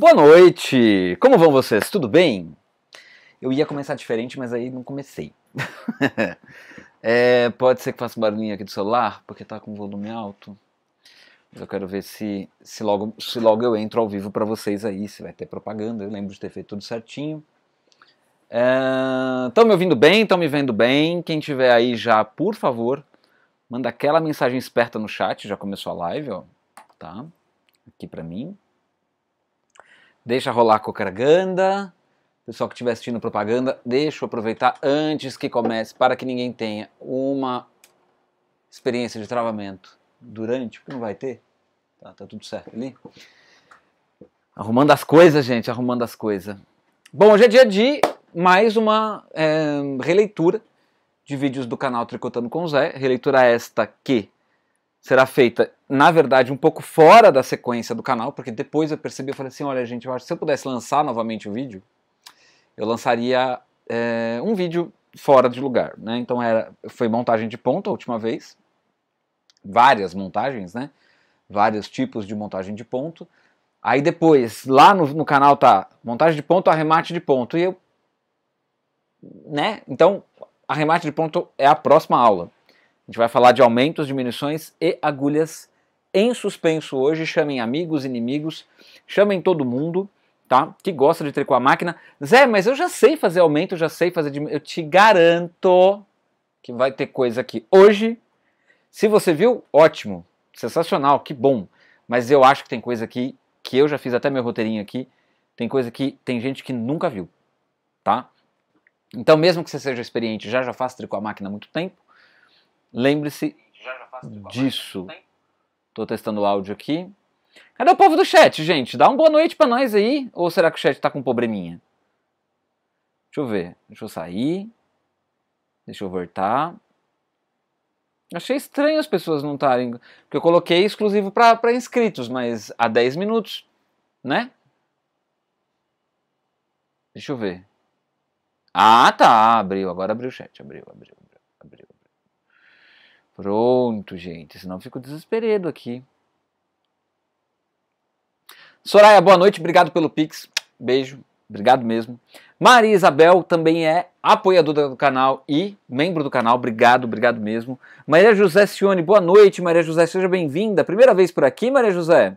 Boa noite! Como vão vocês? Tudo bem? Eu ia começar diferente, mas aí não comecei. é, pode ser que faça barulhinho aqui do celular, porque tá com volume alto. Mas eu quero ver se, se, logo, se logo eu entro ao vivo para vocês aí, se vai ter propaganda. Eu lembro de ter feito tudo certinho. Estão é, me ouvindo bem? Estão me vendo bem? Quem tiver aí já, por favor, manda aquela mensagem esperta no chat. Já começou a live, ó. Tá? Aqui para mim. Deixa rolar a propaganda. Pessoal que estiver assistindo propaganda, deixa eu aproveitar antes que comece, para que ninguém tenha uma experiência de travamento durante, porque não vai ter. Tá, tá tudo certo ali. Arrumando as coisas, gente, arrumando as coisas. Bom, hoje é dia de mais uma é, releitura de vídeos do canal Tricotando com o Zé. Releitura esta que será feita, na verdade, um pouco fora da sequência do canal, porque depois eu percebi, eu falei assim, olha gente, eu acho que se eu pudesse lançar novamente o vídeo, eu lançaria é, um vídeo fora de lugar, né? Então era, foi montagem de ponta a última vez, várias montagens, né? Vários tipos de montagem de ponto. Aí depois, lá no, no canal tá montagem de ponto, arremate de ponto. E eu, né? Então, arremate de ponto é a próxima aula. A gente vai falar de aumentos, diminuições e agulhas em suspenso hoje. Chamem amigos, inimigos, chamem todo mundo, tá? Que gosta de tricô a máquina. Zé, mas eu já sei fazer aumento, já sei fazer diminuição. Eu te garanto que vai ter coisa aqui hoje. Se você viu, ótimo, sensacional, que bom. Mas eu acho que tem coisa aqui que eu já fiz até meu roteirinho aqui. Tem coisa que tem gente que nunca viu, tá? Então, mesmo que você seja experiente, já já faça tricô a máquina há muito tempo, Lembre-se disso. Estou testando o áudio aqui. Cadê o povo do chat, gente? Dá uma boa noite para nós aí. Ou será que o chat está com um probleminha? Deixa eu ver. Deixa eu sair. Deixa eu voltar. Achei estranho as pessoas não estarem. Porque eu coloquei exclusivo para inscritos, mas há 10 minutos, né? Deixa eu ver. Ah, tá. Abriu. Agora abriu o chat. Abriu, abriu. Pronto, gente, senão fico desesperado aqui. Soraya, boa noite, obrigado pelo Pix. Beijo, obrigado mesmo. Maria Isabel também é apoiadora do canal e membro do canal, obrigado, obrigado mesmo. Maria José Cione, boa noite, Maria José, seja bem-vinda. Primeira vez por aqui, Maria José?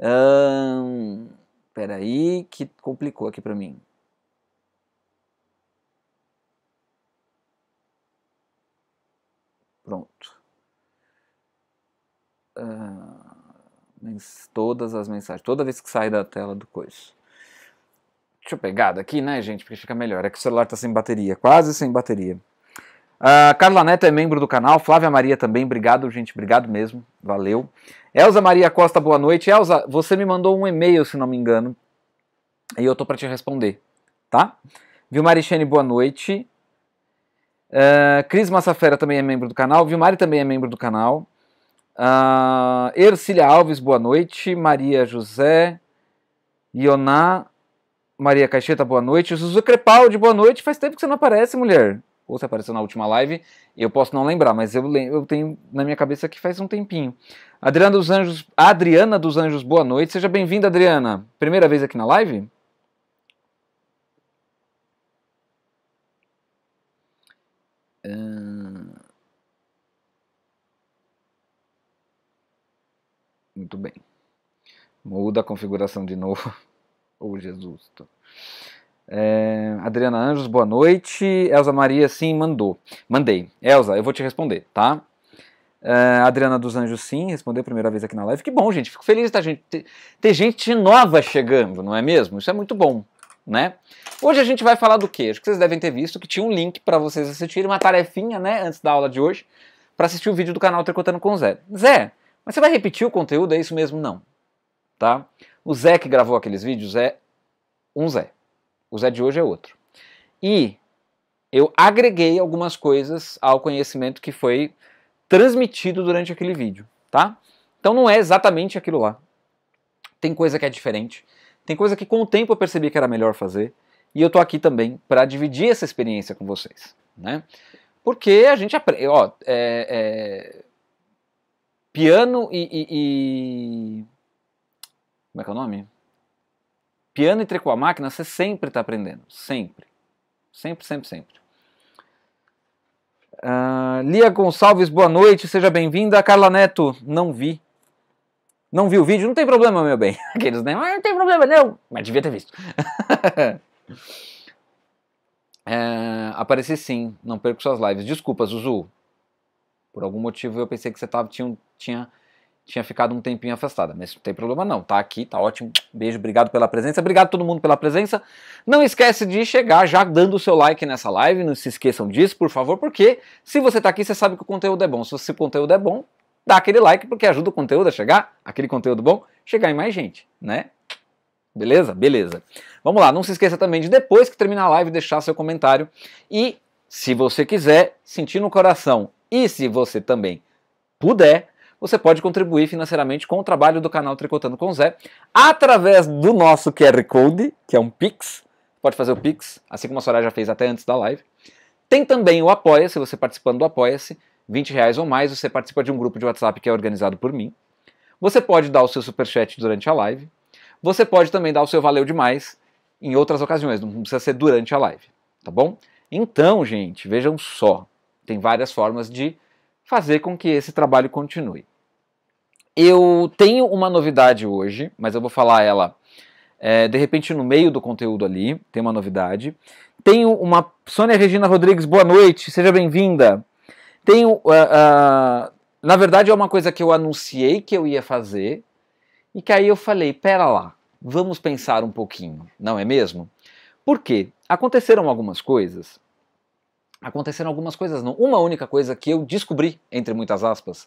Hum, peraí, que complicou aqui para mim. Pronto. Uh, todas as mensagens. Toda vez que sai da tela do coiso. Deixa eu pegar daqui, né, gente? Porque fica melhor. É que o celular tá sem bateria. Quase sem bateria. Uh, Carla Neto é membro do canal, Flávia Maria também, obrigado, gente, obrigado mesmo, valeu. Elza Maria Costa, boa noite. Elza, você me mandou um e-mail, se não me engano, e eu tô para te responder, tá? Vilmarichene, boa noite. Uh, Cris Massafera também é membro do canal. Vilmari também é membro do canal. Uh, Ercília Alves, boa noite. Maria José. Ioná. Maria Caixeta, boa noite. Suzu Crepaldi, boa noite. Faz tempo que você não aparece, mulher. Ou você apareceu na última live, eu posso não lembrar, mas eu, eu tenho na minha cabeça que faz um tempinho. Adriana dos Anjos, Adriana dos Anjos, boa noite. Seja bem-vinda, Adriana. Primeira vez aqui na live? Muito bem. Muda a configuração de novo. Ô oh, Jesus. É, Adriana Anjos, boa noite. Elza Maria, sim, mandou. Mandei. Elza, eu vou te responder, tá? É, Adriana dos Anjos, sim, respondeu a primeira vez aqui na live. Que bom, gente. Fico feliz de tá gente, ter gente nova chegando, não é mesmo? Isso é muito bom né? Hoje a gente vai falar do quê? Acho que vocês devem ter visto que tinha um link para vocês assistirem, uma tarefinha, né, antes da aula de hoje, para assistir o vídeo do canal Tricotando com Zé. Zé, mas você vai repetir o conteúdo? É isso mesmo? Não. Tá? O Zé que gravou aqueles vídeos é um Zé. O Zé de hoje é outro. E eu agreguei algumas coisas ao conhecimento que foi transmitido durante aquele vídeo, tá? Então não é exatamente aquilo lá. Tem coisa que é diferente. Tem coisa que com o tempo eu percebi que era melhor fazer e eu tô aqui também para dividir essa experiência com vocês, né? Porque a gente aprende, ó, é, é, piano e, e, e, como é que é o nome? Piano e treco a máquina, você sempre está aprendendo, sempre, sempre, sempre, sempre. Uh, Lia Gonçalves, boa noite, seja bem-vinda. Carla Neto, não vi. Não viu o vídeo? Não tem problema, meu bem. Aqueles, né? Ah, não tem problema, não. Mas devia ter visto. é, apareci sim, não perco suas lives. Desculpa, Zuzu. Por algum motivo eu pensei que você tava, tinha, tinha, tinha ficado um tempinho afastada. Mas não tem problema não, tá aqui, tá ótimo. Beijo, obrigado pela presença. Obrigado todo mundo pela presença. Não esquece de chegar já dando o seu like nessa live. Não se esqueçam disso, por favor, porque se você tá aqui, você sabe que o conteúdo é bom. Se o conteúdo é bom, dá aquele like porque ajuda o conteúdo a chegar, aquele conteúdo bom, chegar em mais gente, né? Beleza? Beleza. Vamos lá, não se esqueça também de depois que terminar a live deixar seu comentário e se você quiser, sentir no coração e se você também puder, você pode contribuir financeiramente com o trabalho do canal Tricotando com Zé através do nosso QR Code, que é um Pix. Pode fazer o Pix, assim como a Soraya já fez até antes da live. Tem também o Apoia-se, você participando do Apoia-se, 20 reais ou mais, você participa de um grupo de WhatsApp que é organizado por mim. Você pode dar o seu superchat durante a live. Você pode também dar o seu valeu demais em outras ocasiões, não precisa ser durante a live, tá bom? Então, gente, vejam só, tem várias formas de fazer com que esse trabalho continue. Eu tenho uma novidade hoje, mas eu vou falar ela é, de repente no meio do conteúdo ali, tem uma novidade. Tenho uma. Sônia Regina Rodrigues, boa noite, seja bem-vinda. Tenho, uh, uh, na verdade, é uma coisa que eu anunciei que eu ia fazer e que aí eu falei: pera lá, vamos pensar um pouquinho, não é mesmo? Porque aconteceram algumas coisas. Aconteceram algumas coisas, não. Uma única coisa que eu descobri, entre muitas aspas,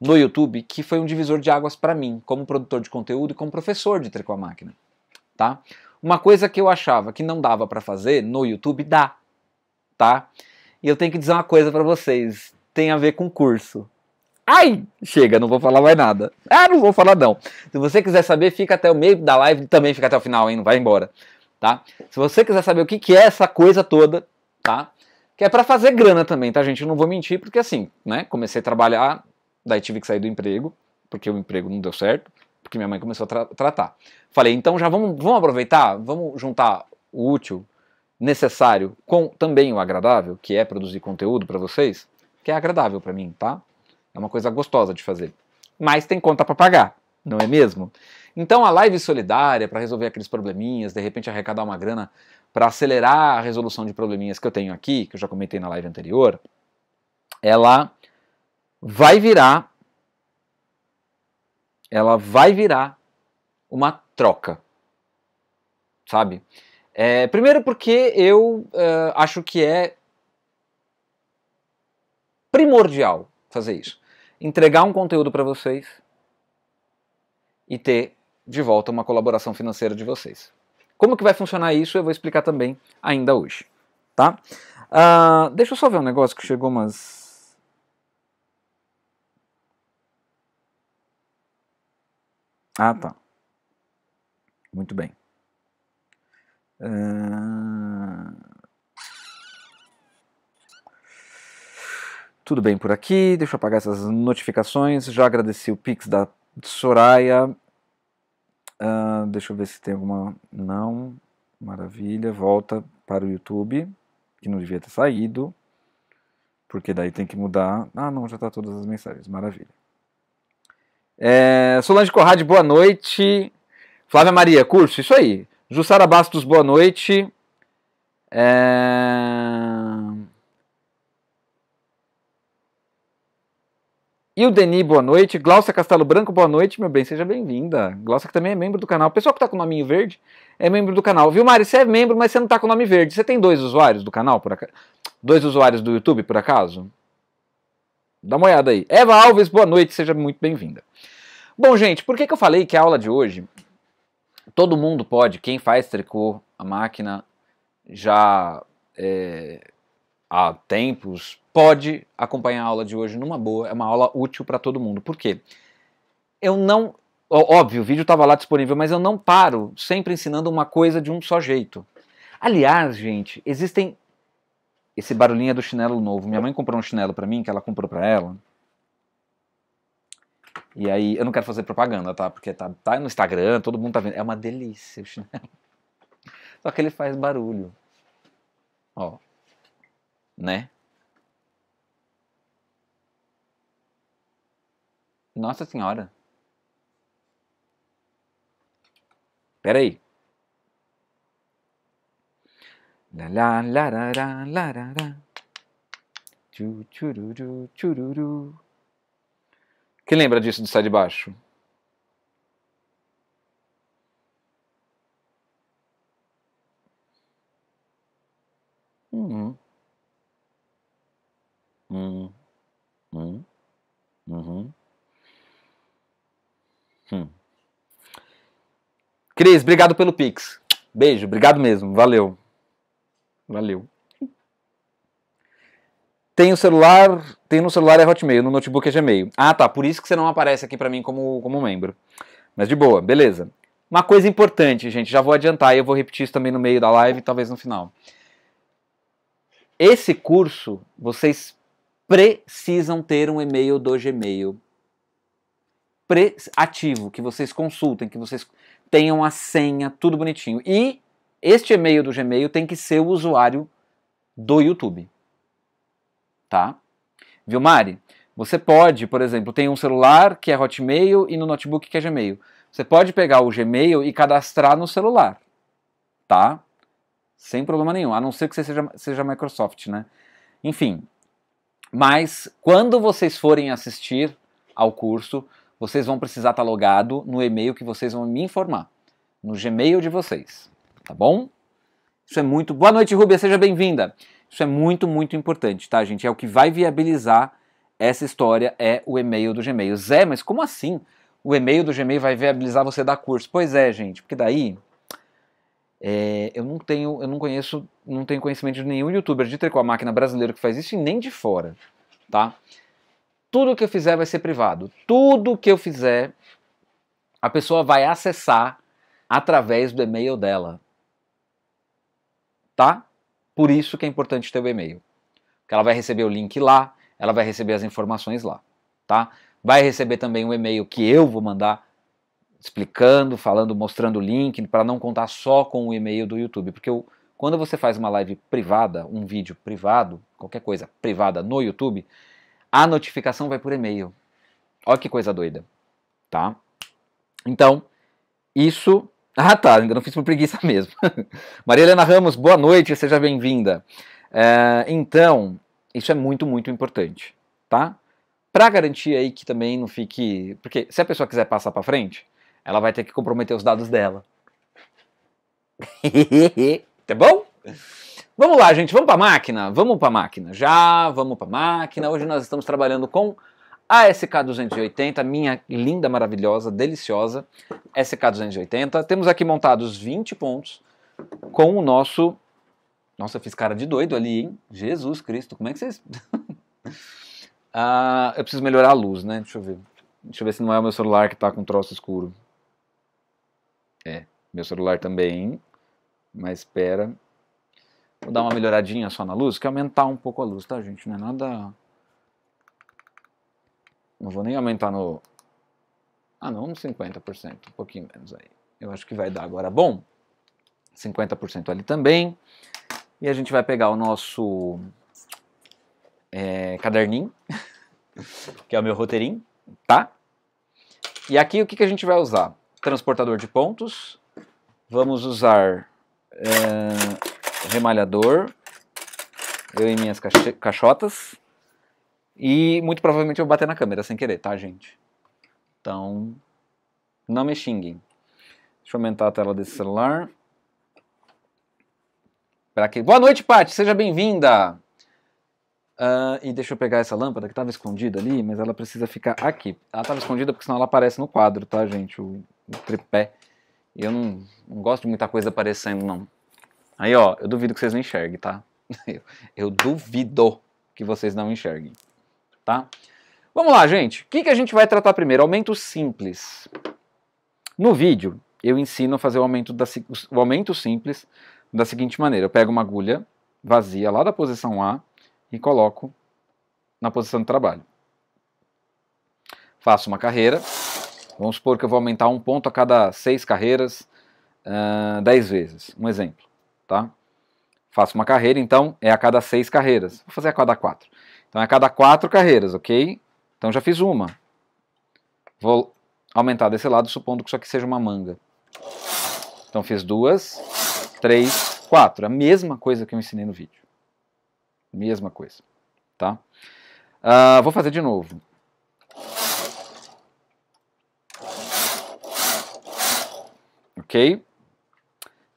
no YouTube, que foi um divisor de águas para mim, como produtor de conteúdo e como professor de tricô à máquina. Tá? Uma coisa que eu achava que não dava para fazer no YouTube, dá. Tá? E eu tenho que dizer uma coisa para vocês. Tem a ver com curso. Ai, chega, não vou falar mais nada. Ah, não vou falar não. Se você quiser saber, fica até o meio da live, também fica até o final, hein? Não vai embora, tá? Se você quiser saber o que, que é essa coisa toda, tá? Que é para fazer grana também, tá, gente? Eu não vou mentir, porque assim, né? Comecei a trabalhar, daí tive que sair do emprego, porque o emprego não deu certo, porque minha mãe começou a tra tratar. Falei, então já vamos, vamos aproveitar, vamos juntar o útil necessário com também o agradável, que é produzir conteúdo para vocês, que é agradável para mim, tá? É uma coisa gostosa de fazer. Mas tem conta para pagar, não é mesmo? Então a live solidária para resolver aqueles probleminhas, de repente arrecadar uma grana para acelerar a resolução de probleminhas que eu tenho aqui, que eu já comentei na live anterior, ela vai virar ela vai virar uma troca. Sabe? É, primeiro porque eu uh, acho que é primordial fazer isso. Entregar um conteúdo para vocês e ter de volta uma colaboração financeira de vocês. Como que vai funcionar isso eu vou explicar também ainda hoje, tá? Uh, deixa eu só ver um negócio que chegou umas Ah, tá. Muito bem. Tudo bem por aqui, deixa eu apagar essas notificações. Já agradeci o Pix da Soraya. Uh, deixa eu ver se tem alguma. Não. Maravilha. Volta para o YouTube, que não devia ter saído, porque daí tem que mudar. Ah, não, já está todas as mensagens. Maravilha. É, Solange Corrade, boa noite. Flávia Maria, curso, isso aí. Jussara Bastos, boa noite. É... E o Deni, boa noite. Glaucia Castelo Branco, boa noite, meu bem, seja bem-vinda. Glaucia que também é membro do canal. O pessoal que tá com o nominho verde é membro do canal. Viu, Mari? Você é membro, mas você não tá com o nome verde. Você tem dois usuários do canal, por acaso? Dois usuários do YouTube, por acaso? Dá uma olhada aí. Eva Alves, boa noite, seja muito bem-vinda. Bom, gente, por que, que eu falei que a aula de hoje todo mundo pode, quem faz tricô, a máquina já é, há tempos, pode acompanhar a aula de hoje numa boa, é uma aula útil para todo mundo. Por quê? Eu não. Óbvio, o vídeo estava lá disponível, mas eu não paro sempre ensinando uma coisa de um só jeito. Aliás, gente, existem. Esse barulhinho é do chinelo novo. Minha mãe comprou um chinelo para mim, que ela comprou para ela. E aí, eu não quero fazer propaganda, tá? Porque tá, tá no Instagram, todo mundo tá vendo. É uma delícia o chinelo. Só que ele faz barulho. Ó. Né? Nossa Senhora. pera Lá, lá, lá, lá, lá, lá, lá. tchururu, tchururu. Quem lembra disso de Sai de Baixo? Uhum. Uhum. Uhum. Uhum. Hum. Cris, obrigado pelo Pix. Beijo, obrigado mesmo. Valeu. Valeu. Tem o celular, tem no celular é Hotmail, no notebook é Gmail. Ah, tá, por isso que você não aparece aqui para mim como, como membro. Mas de boa, beleza. Uma coisa importante, gente, já vou adiantar e eu vou repetir isso também no meio da live e talvez no final. Esse curso, vocês precisam ter um e-mail do Gmail Pre ativo, que vocês consultem, que vocês tenham a senha, tudo bonitinho. E este e-mail do Gmail tem que ser o usuário do YouTube tá? Viu, Mari? Você pode, por exemplo, tem um celular que é Hotmail e no notebook que é Gmail. Você pode pegar o Gmail e cadastrar no celular, tá? Sem problema nenhum, a não ser que você seja, seja Microsoft, né? Enfim, mas quando vocês forem assistir ao curso, vocês vão precisar estar tá logado no e-mail que vocês vão me informar, no Gmail de vocês, tá bom? Isso é muito. Boa noite, Rubia, seja bem-vinda. Isso é muito, muito importante, tá, gente? É o que vai viabilizar essa história, é o e-mail do Gmail. Zé, mas como assim? O e-mail do Gmail vai viabilizar você dar curso? Pois é, gente, porque daí é, eu não tenho, eu não conheço, não tenho conhecimento de nenhum youtuber de com a máquina brasileiro que faz isso e nem de fora, tá? Tudo que eu fizer vai ser privado. Tudo que eu fizer, a pessoa vai acessar através do e-mail dela, tá? Por isso que é importante ter o e-mail. Porque ela vai receber o link lá, ela vai receber as informações lá, tá? Vai receber também um e-mail que eu vou mandar explicando, falando, mostrando o link, para não contar só com o e-mail do YouTube, porque eu, quando você faz uma live privada, um vídeo privado, qualquer coisa privada no YouTube, a notificação vai por e-mail. Olha que coisa doida, tá? Então, isso ah, tá, ainda não fiz por preguiça mesmo. Maria Helena Ramos, boa noite, seja bem-vinda. É, então, isso é muito, muito importante, tá? Para garantir aí que também não fique. Porque se a pessoa quiser passar para frente, ela vai ter que comprometer os dados dela. tá bom? Vamos lá, gente, vamos para máquina? Vamos para máquina. Já, vamos para máquina. Hoje nós estamos trabalhando com a SK280, minha linda, maravilhosa, deliciosa SK280. Temos aqui montados 20 pontos com o nosso... Nossa, fiz cara de doido ali, hein? Jesus Cristo, como é que vocês... ah, eu preciso melhorar a luz, né? Deixa eu ver. Deixa eu ver se não é o meu celular que tá com troço escuro. É, meu celular também. Mas espera. Vou dar uma melhoradinha só na luz, que aumentar um pouco a luz, tá, gente? Não é nada não vou nem aumentar no... Ah não, uns 50%, um pouquinho menos aí. Eu acho que vai dar agora bom. 50% ali também. E a gente vai pegar o nosso é, caderninho, que é o meu roteirinho, tá? E aqui o que, que a gente vai usar? Transportador de pontos. Vamos usar é, remalhador. Eu e minhas caixotas. E muito provavelmente eu vou bater na câmera sem querer, tá, gente? Então, não me xinguem. Deixa eu aumentar a tela desse celular. Pra que... Boa noite, Paty! Seja bem-vinda! Uh, e deixa eu pegar essa lâmpada que estava escondida ali, mas ela precisa ficar aqui. Ela estava escondida porque senão ela aparece no quadro, tá, gente? O, o tripé. E eu não, não, gosto de muita coisa aparecendo, não. Aí, ó, eu duvido que vocês não enxerguem, tá? eu, eu duvido que vocês não enxerguem tá? Vamos lá, gente. O que, que a gente vai tratar primeiro? Aumento simples. No vídeo, eu ensino a fazer o aumento, da, o aumento simples da seguinte maneira. Eu pego uma agulha vazia lá da posição A e coloco na posição de trabalho. Faço uma carreira. Vamos supor que eu vou aumentar um ponto a cada seis carreiras, uh, dez vezes. Um exemplo, tá? Faço uma carreira, então é a cada seis carreiras. Vou fazer a cada quatro. Então é a cada quatro carreiras, ok? Então já fiz uma. Vou aumentar desse lado, supondo que isso aqui seja uma manga. Então fiz duas, três, quatro. A mesma coisa que eu ensinei no vídeo. Mesma coisa, tá? Uh, vou fazer de novo. Ok?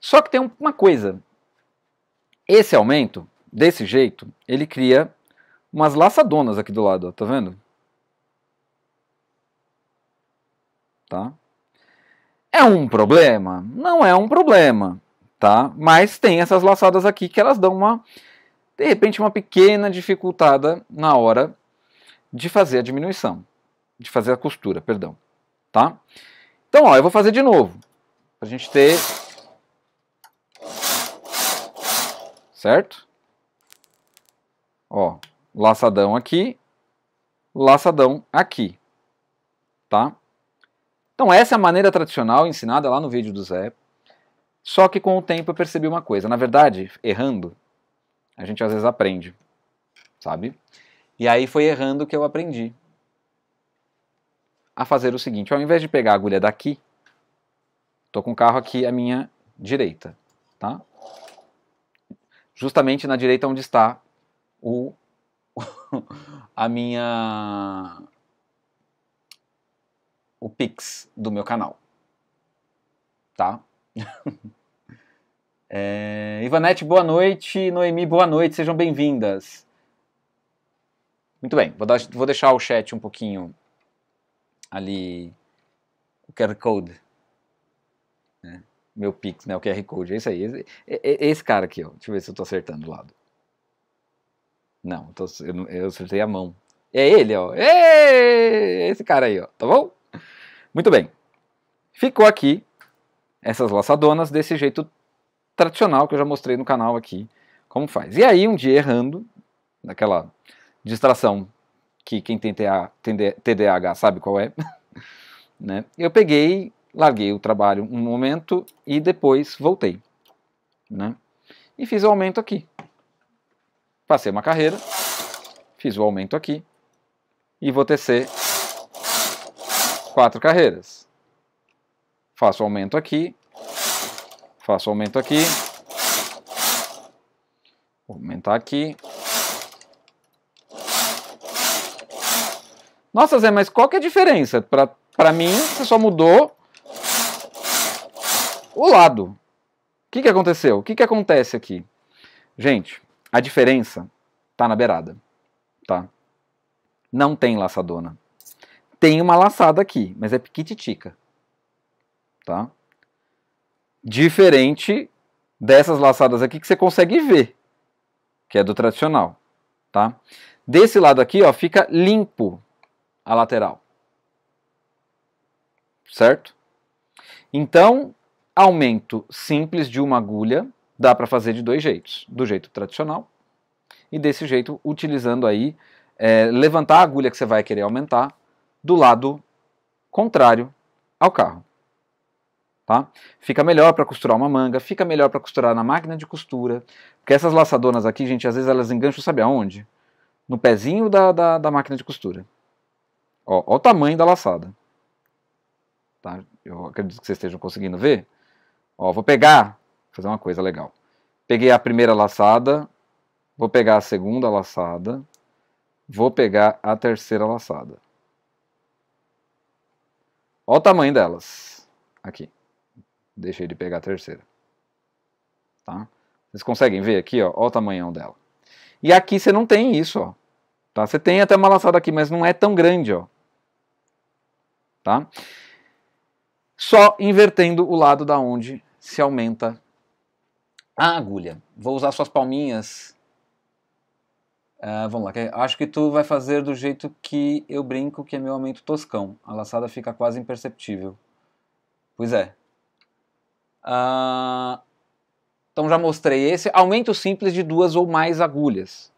Só que tem uma coisa. Esse aumento, desse jeito, ele cria umas laçadonas aqui do lado, ó, tá vendo? Tá? É um problema? Não é um problema, tá? Mas tem essas laçadas aqui que elas dão uma, de repente, uma pequena dificultada na hora de fazer a diminuição, de fazer a costura, perdão, tá? Então, ó, eu vou fazer de novo, pra gente ter... Certo? Ó, laçadão aqui, laçadão aqui, tá? Então essa é a maneira tradicional ensinada lá no vídeo do Zé. Só que com o tempo eu percebi uma coisa, na verdade, errando, a gente às vezes aprende, sabe? E aí foi errando que eu aprendi a fazer o seguinte, ao invés de pegar a agulha daqui, tô com o carro aqui à minha direita, tá? Justamente na direita onde está o a minha o Pix do meu canal. Tá? é, Ivanete, boa noite. Noemi, boa noite. Sejam bem-vindas. Muito bem, vou, dar, vou, deixar o chat um pouquinho ali. O QR Code. Né? Meu Pix, né? O QR Code. É isso aí. Esse, é, é, esse cara aqui, ó. Deixa eu ver se eu tô acertando o lado. Não, eu, eu acertei a mão. É ele, ó. É esse cara aí, ó. Tá bom? Muito bem. Ficou aqui essas laçadonas desse jeito tradicional que eu já mostrei no canal aqui como faz. E aí, um dia errando, naquela distração que quem tem TDAH sabe qual é, né? Eu peguei, larguei o trabalho um momento e depois voltei, né? E fiz o aumento aqui. Passei uma carreira, fiz o aumento aqui e vou tecer quatro carreiras. Faço aumento aqui, faço aumento aqui, vou aumentar aqui. Nossa, Zé, mas qual que é a diferença? Para mim, você só mudou o lado. O que, que aconteceu? O que, que acontece aqui? Gente, a diferença está na beirada, tá? Não tem laçadona. Tem uma laçada aqui, mas é piquititica, tá? Diferente dessas laçadas aqui que você consegue ver, que é do tradicional, tá? Desse lado aqui, ó, fica limpo a lateral. Certo? Então, aumento simples de uma agulha Dá para fazer de dois jeitos, do jeito tradicional e desse jeito utilizando aí é, levantar a agulha que você vai querer aumentar do lado contrário ao carro. Tá? Fica melhor para costurar uma manga, fica melhor para costurar na máquina de costura, porque essas laçadonas aqui, gente, às vezes elas engancham, sabe aonde? No pezinho da, da, da máquina de costura. Ó, ó, o tamanho da laçada. Tá? Eu acredito que vocês estejam conseguindo ver. Ó, vou pegar fazer uma coisa legal. Peguei a primeira laçada, vou pegar a segunda laçada, vou pegar a terceira laçada. Olha o tamanho delas. Aqui. Deixei de pegar a terceira. Tá? Vocês conseguem ver aqui, ó, olha o tamanhão dela. E aqui você não tem isso, ó. Tá? Você tem até uma laçada aqui, mas não é tão grande, ó. Tá? Só invertendo o lado da onde se aumenta a ah, agulha. Vou usar suas palminhas. Ah, vamos lá. Acho que tu vai fazer do jeito que eu brinco, que é meu aumento toscão. A laçada fica quase imperceptível. Pois é. Ah, então já mostrei esse. Aumento simples de duas ou mais agulhas.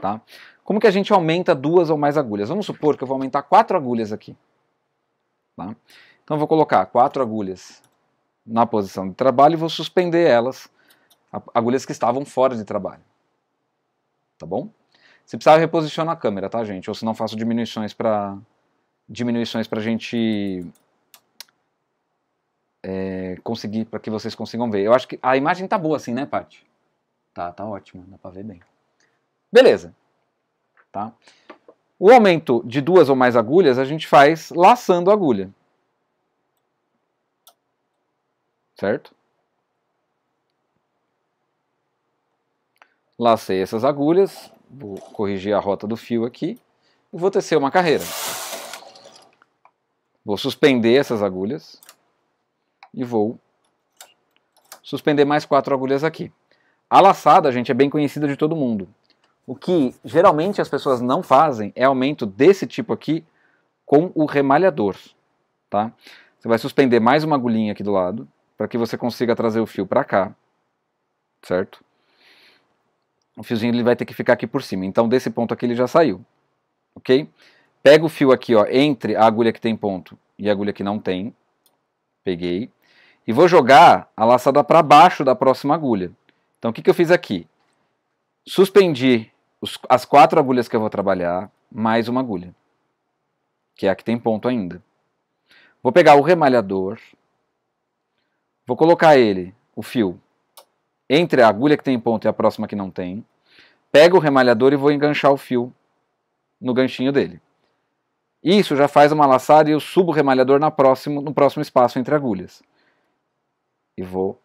Tá? Como que a gente aumenta duas ou mais agulhas? Vamos supor que eu vou aumentar quatro agulhas aqui. Tá? Então eu vou colocar quatro agulhas na posição de trabalho e vou suspender elas agulhas que estavam fora de trabalho. Tá bom? Se precisar, reposiciona a câmera, tá, gente? Ou se não, faço diminuições para diminuições pra gente é, conseguir, para que vocês consigam ver. Eu acho que a imagem tá boa assim, né, Paty? Tá, tá ótima, dá pra ver bem. Beleza. Tá? O aumento de duas ou mais agulhas a gente faz laçando a agulha. Certo? lacei essas agulhas, vou corrigir a rota do fio aqui e vou tecer uma carreira. Vou suspender essas agulhas e vou suspender mais quatro agulhas aqui. A laçada, gente, é bem conhecida de todo mundo. O que geralmente as pessoas não fazem é aumento desse tipo aqui com o remalhador, tá? Você vai suspender mais uma agulhinha aqui do lado para que você consiga trazer o fio para cá, certo? o fiozinho ele vai ter que ficar aqui por cima. Então, desse ponto aqui ele já saiu, ok? Pega o fio aqui, ó, entre a agulha que tem ponto e a agulha que não tem. Peguei. E vou jogar a laçada para baixo da próxima agulha. Então, o que, que eu fiz aqui? Suspendi os, as quatro agulhas que eu vou trabalhar, mais uma agulha. Que é a que tem ponto ainda. Vou pegar o remalhador. Vou colocar ele, o fio, entre a agulha que tem ponto e a próxima que não tem, pego o remalhador e vou enganchar o fio no ganchinho dele. Isso já faz uma laçada e eu subo o remalhador na próximo, no próximo espaço entre agulhas. E vou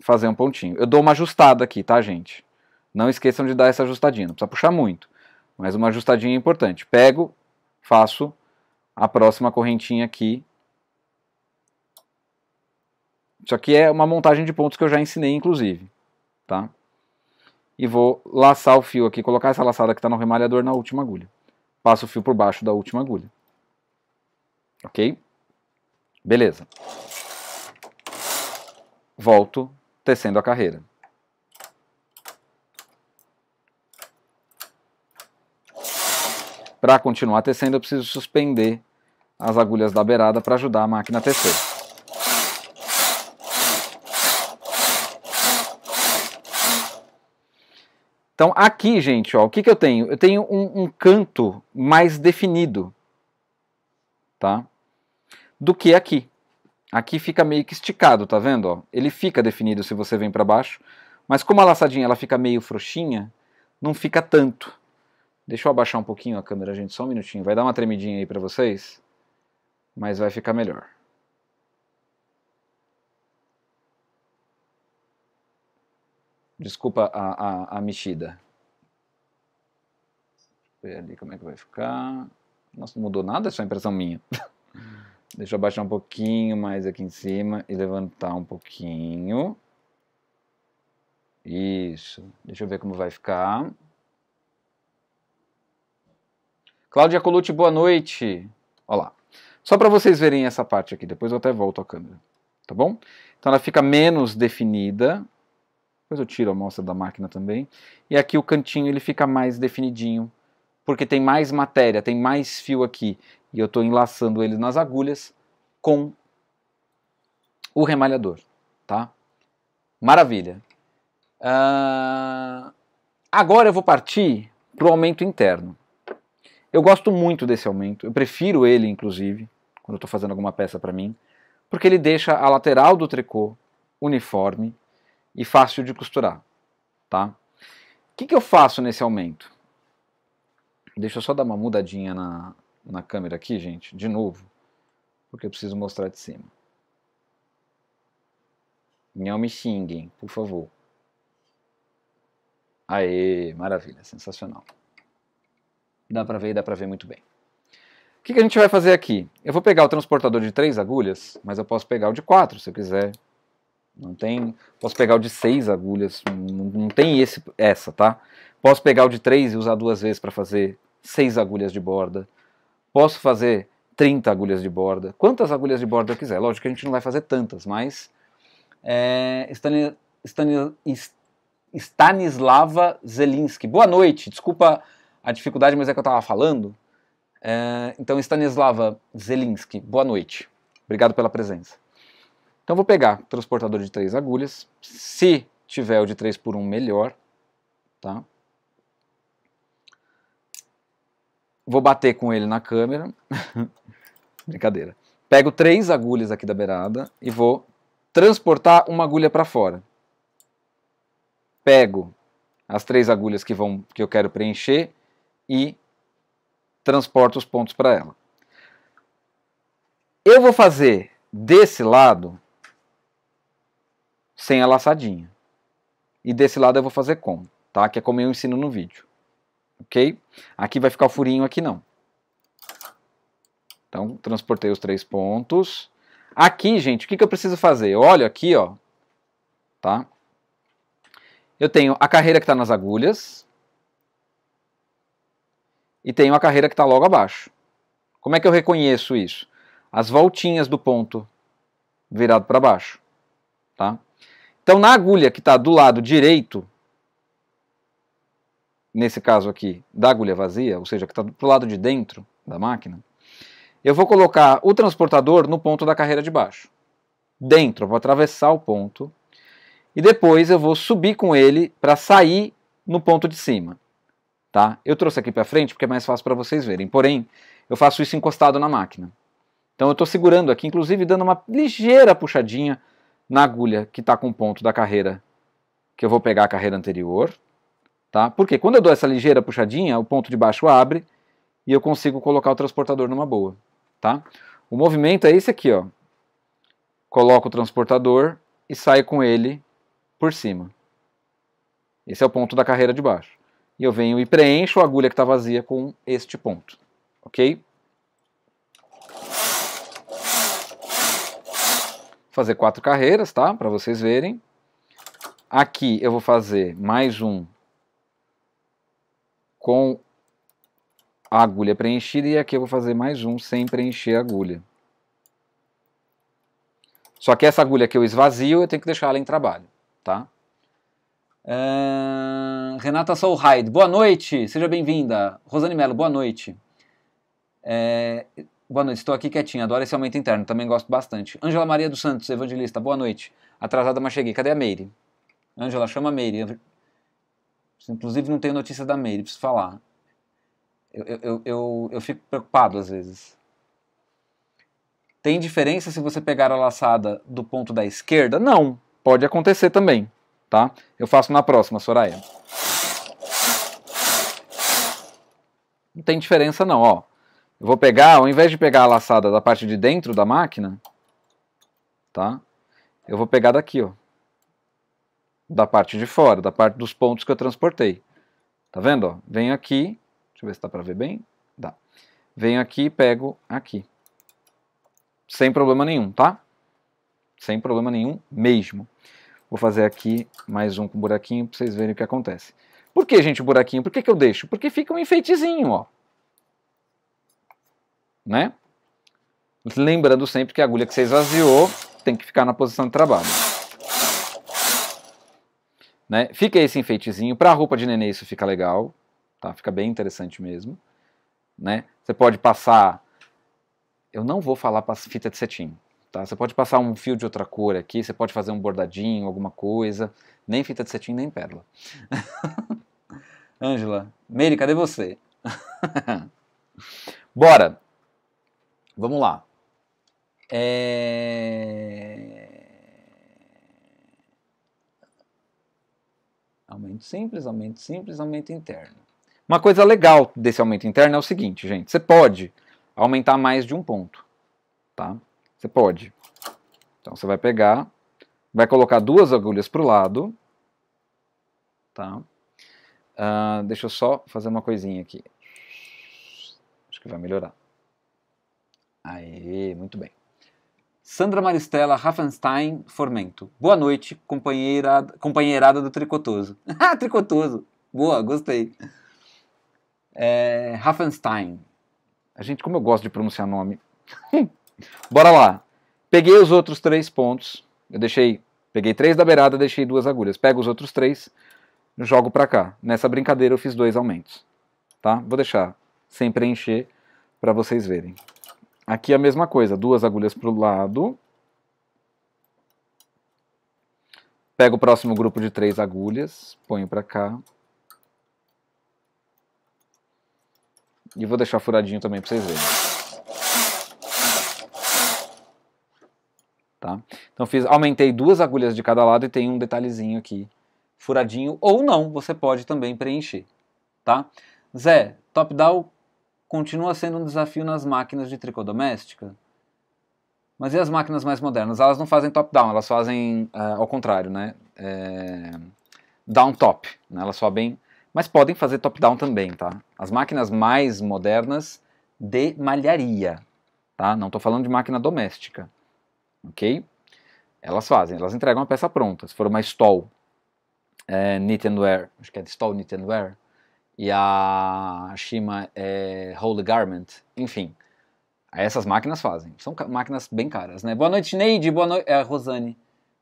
fazer um pontinho. Eu dou uma ajustada aqui, tá, gente? Não esqueçam de dar essa ajustadinha, não precisa puxar muito. Mas uma ajustadinha é importante. Pego, faço a próxima correntinha aqui. Isso aqui é uma montagem de pontos que eu já ensinei, inclusive tá? E vou laçar o fio aqui, colocar essa laçada que está no remalhador na última agulha. Passo o fio por baixo da última agulha. Ok? Beleza. Volto tecendo a carreira. Para continuar tecendo, eu preciso suspender as agulhas da beirada para ajudar a máquina a tecer. Então aqui, gente, ó, o que, que eu tenho? Eu tenho um, um canto mais definido, tá? Do que aqui. Aqui fica meio que esticado, tá vendo? Ó? Ele fica definido se você vem para baixo, mas como a laçadinha ela fica meio frouxinha, não fica tanto. Deixa eu abaixar um pouquinho a câmera, gente, só um minutinho. Vai dar uma tremidinha aí para vocês, mas vai ficar melhor. Desculpa a, a, a mexida. Ver ali como é que vai ficar. Nossa, não mudou nada, é só impressão minha. Deixa eu abaixar um pouquinho mais aqui em cima e levantar um pouquinho. Isso. Deixa eu ver como vai ficar. Cláudia Colucci, boa noite. Olha lá. Só para vocês verem essa parte aqui, depois eu até volto a câmera. Tá bom? Então ela fica menos definida, depois eu tiro a amostra da máquina também. E aqui o cantinho ele fica mais definidinho, porque tem mais matéria, tem mais fio aqui. E eu estou enlaçando ele nas agulhas com o remalhador, tá? Maravilha. Uh... Agora eu vou partir para o aumento interno. Eu gosto muito desse aumento, eu prefiro ele, inclusive, quando eu estou fazendo alguma peça para mim, porque ele deixa a lateral do tricô uniforme e fácil de costurar, tá? O que, que eu faço nesse aumento? Deixa eu só dar uma mudadinha na, na câmera aqui, gente, de novo, porque eu preciso mostrar de cima. Não me xinguem, por favor. Aê, maravilha, sensacional. Dá para ver e dá para ver muito bem. O que, que, a gente vai fazer aqui? Eu vou pegar o transportador de três agulhas, mas eu posso pegar o de quatro se eu quiser não tem. Posso pegar o de seis agulhas, não, não tem esse, essa, tá? Posso pegar o de três e usar duas vezes para fazer seis agulhas de borda. Posso fazer 30 agulhas de borda, quantas agulhas de borda eu quiser. Lógico que a gente não vai fazer tantas, mas é, Stanis, Stanis, Stanislava Zelinski. Boa noite, desculpa a dificuldade, mas é que eu estava falando. É, então, Stanislava Zelinski, boa noite. Obrigado pela presença. Então vou pegar transportador de três agulhas, se tiver o de 3 por 1 melhor, tá? Vou bater com ele na câmera, brincadeira. Pego três agulhas aqui da beirada e vou transportar uma agulha para fora. Pego as três agulhas que, vão, que eu quero preencher e transporto os pontos para ela. Eu vou fazer desse lado sem a laçadinha. E desse lado eu vou fazer como, tá? Que é como eu ensino no vídeo. Ok? Aqui vai ficar o furinho, aqui não. Então, transportei os três pontos. Aqui, gente, o que, que eu preciso fazer? Eu olho aqui, ó. Tá? Eu tenho a carreira que está nas agulhas. E tenho a carreira que está logo abaixo. Como é que eu reconheço isso? As voltinhas do ponto virado para baixo. Tá? Então, na agulha que está do lado direito, nesse caso aqui, da agulha vazia, ou seja, que está para o lado de dentro da máquina, eu vou colocar o transportador no ponto da carreira de baixo. Dentro, eu vou atravessar o ponto. E depois eu vou subir com ele para sair no ponto de cima. Tá? Eu trouxe aqui para frente porque é mais fácil para vocês verem. Porém, eu faço isso encostado na máquina. Então eu estou segurando aqui, inclusive dando uma ligeira puxadinha na agulha que está com o ponto da carreira, que eu vou pegar a carreira anterior, tá? Porque quando eu dou essa ligeira puxadinha, o ponto de baixo abre e eu consigo colocar o transportador numa boa, tá? O movimento é esse aqui, ó. Coloco o transportador e saio com ele por cima. Esse é o ponto da carreira de baixo. E eu venho e preencho a agulha que está vazia com este ponto, ok? fazer quatro carreiras, tá? Para vocês verem. Aqui eu vou fazer mais um com a agulha preenchida e aqui eu vou fazer mais um sem preencher a agulha. Só que essa agulha que eu esvazio, eu tenho que deixar ela em trabalho, tá? É... Renata Solheid, boa noite, seja bem-vinda. Rosane Mello, boa noite. É... Boa noite, estou aqui quietinho. adoro esse aumento interno, também gosto bastante. Ângela Maria dos Santos, evangelista, boa noite. Atrasada, mas cheguei. Cadê a Meire? Ângela, chama a Meire. Inclusive, não tenho notícia da Meire, preciso falar. Eu, eu, eu, eu, fico preocupado às vezes. Tem diferença se você pegar a laçada do ponto da esquerda? Não, pode acontecer também, tá? Eu faço na próxima, Soraya. Não tem diferença não, ó. Eu vou pegar, ao invés de pegar a laçada da parte de dentro da máquina, tá? Eu vou pegar daqui, ó. Da parte de fora, da parte dos pontos que eu transportei. Tá vendo, ó? Venho aqui, deixa eu ver se dá para ver bem. Dá. Venho aqui e pego aqui. Sem problema nenhum, tá? Sem problema nenhum mesmo. Vou fazer aqui mais um com buraquinho para vocês verem o que acontece. Por que, gente, o buraquinho? Por que, que eu deixo? Porque fica um enfeitezinho, ó né? Lembrando sempre que a agulha que você esvaziou tem que ficar na posição de trabalho. Né? Fica esse enfeitezinho. Para a roupa de nenê isso fica legal, tá? Fica bem interessante mesmo, né? Você pode passar... Eu não vou falar para fita de cetim, tá? Você pode passar um fio de outra cor aqui, você pode fazer um bordadinho, alguma coisa. Nem fita de cetim, nem pérola. Ângela, Meire, cadê você? Bora! Vamos lá. É... Aumento simples, aumento simples, aumento interno. Uma coisa legal desse aumento interno é o seguinte, gente. Você pode aumentar mais de um ponto, tá? Você pode. Então você vai pegar, vai colocar duas agulhas para o lado, tá? Uh, deixa eu só fazer uma coisinha aqui. Acho que vai melhorar. Aê, muito bem. Sandra Maristela Raffenstein Formento. Boa noite, companheira, companheirada do Tricotoso. ah, Tricotoso. Boa, gostei. É, Raffenstein. A gente, como eu gosto de pronunciar nome. Bora lá. Peguei os outros três pontos. Eu deixei, peguei três da beirada, deixei duas agulhas. Pego os outros três, jogo para cá. Nessa brincadeira eu fiz dois aumentos, tá? Vou deixar sem preencher para vocês verem. Aqui é a mesma coisa, duas agulhas para o lado. Pego o próximo grupo de três agulhas, ponho para cá. E vou deixar furadinho também para vocês verem. Tá? Então fiz, aumentei duas agulhas de cada lado e tem um detalhezinho aqui furadinho. Ou não, você pode também preencher. Tá? Zé, top down continua sendo um desafio nas máquinas de tricô doméstica. Mas e as máquinas mais modernas? Elas não fazem top-down, elas fazem uh, ao contrário, né? É, eh, Down-top, né? elas sobem, mas podem fazer top-down também, tá? As máquinas mais modernas de malharia, tá? Não estou falando de máquina doméstica, ok? Elas fazem, elas entregam a peça pronta. Se for uma stall é, eh, knit and wear, acho que é stall knit and wear, e a Shima é Holy Garment, enfim. Essas máquinas fazem. São máquinas bem caras, né? Boa noite, Neide. Boa noite. É a Rosane.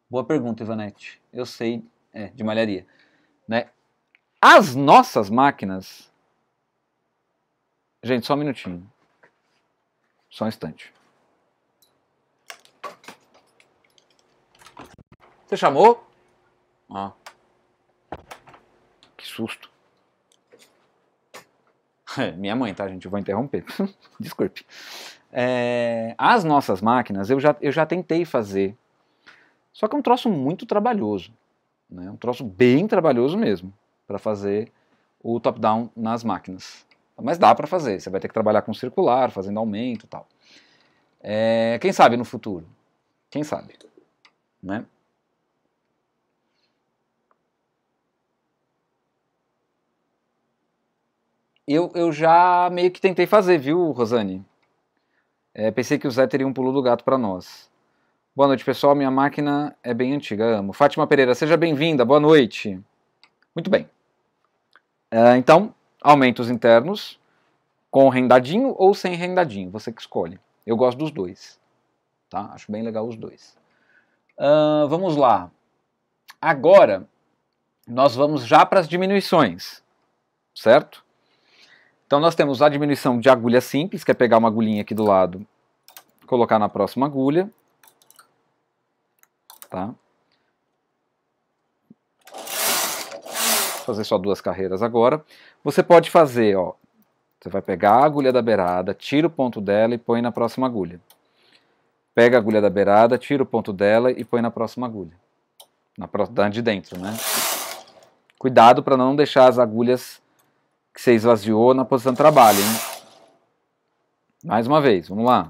Boa pergunta, Ivanete. Eu sei, é, de malharia. Né? As nossas máquinas. Gente, só um minutinho. Só um instante. Você chamou? Ó. Ah. Que susto. minha mãe, tá, gente? Eu vou interromper. Desculpe. É, as nossas máquinas eu já, eu já tentei fazer. Só que é um troço muito trabalhoso. Né? Um troço bem trabalhoso mesmo para fazer o top-down nas máquinas. Mas dá para fazer. Você vai ter que trabalhar com circular, fazendo aumento e tal. É, quem sabe no futuro? Quem sabe? Né? eu, eu já meio que tentei fazer, viu, Rosane? É, pensei que o Zé teria um pulo do gato para nós. Boa noite, pessoal. Minha máquina é bem antiga, amo. Fátima Pereira, seja bem-vinda. Boa noite. Muito bem. É, então, aumentos internos com rendadinho ou sem rendadinho, você que escolhe. Eu gosto dos dois. Tá? Acho bem legal os dois. Uh, vamos lá. Agora, nós vamos já para as diminuições, certo? Então nós temos a diminuição de agulha simples, que é pegar uma agulhinha aqui do lado, colocar na próxima agulha. Tá? fazer só duas carreiras agora. Você pode fazer, ó, você vai pegar a agulha da beirada, tira o ponto dela e põe na próxima agulha. Pega a agulha da beirada, tira o ponto dela e põe na próxima agulha. Na, na de dentro, né? Cuidado para não deixar as agulhas que você esvaziou na posição de trabalho. Hein? Mais uma vez, vamos lá.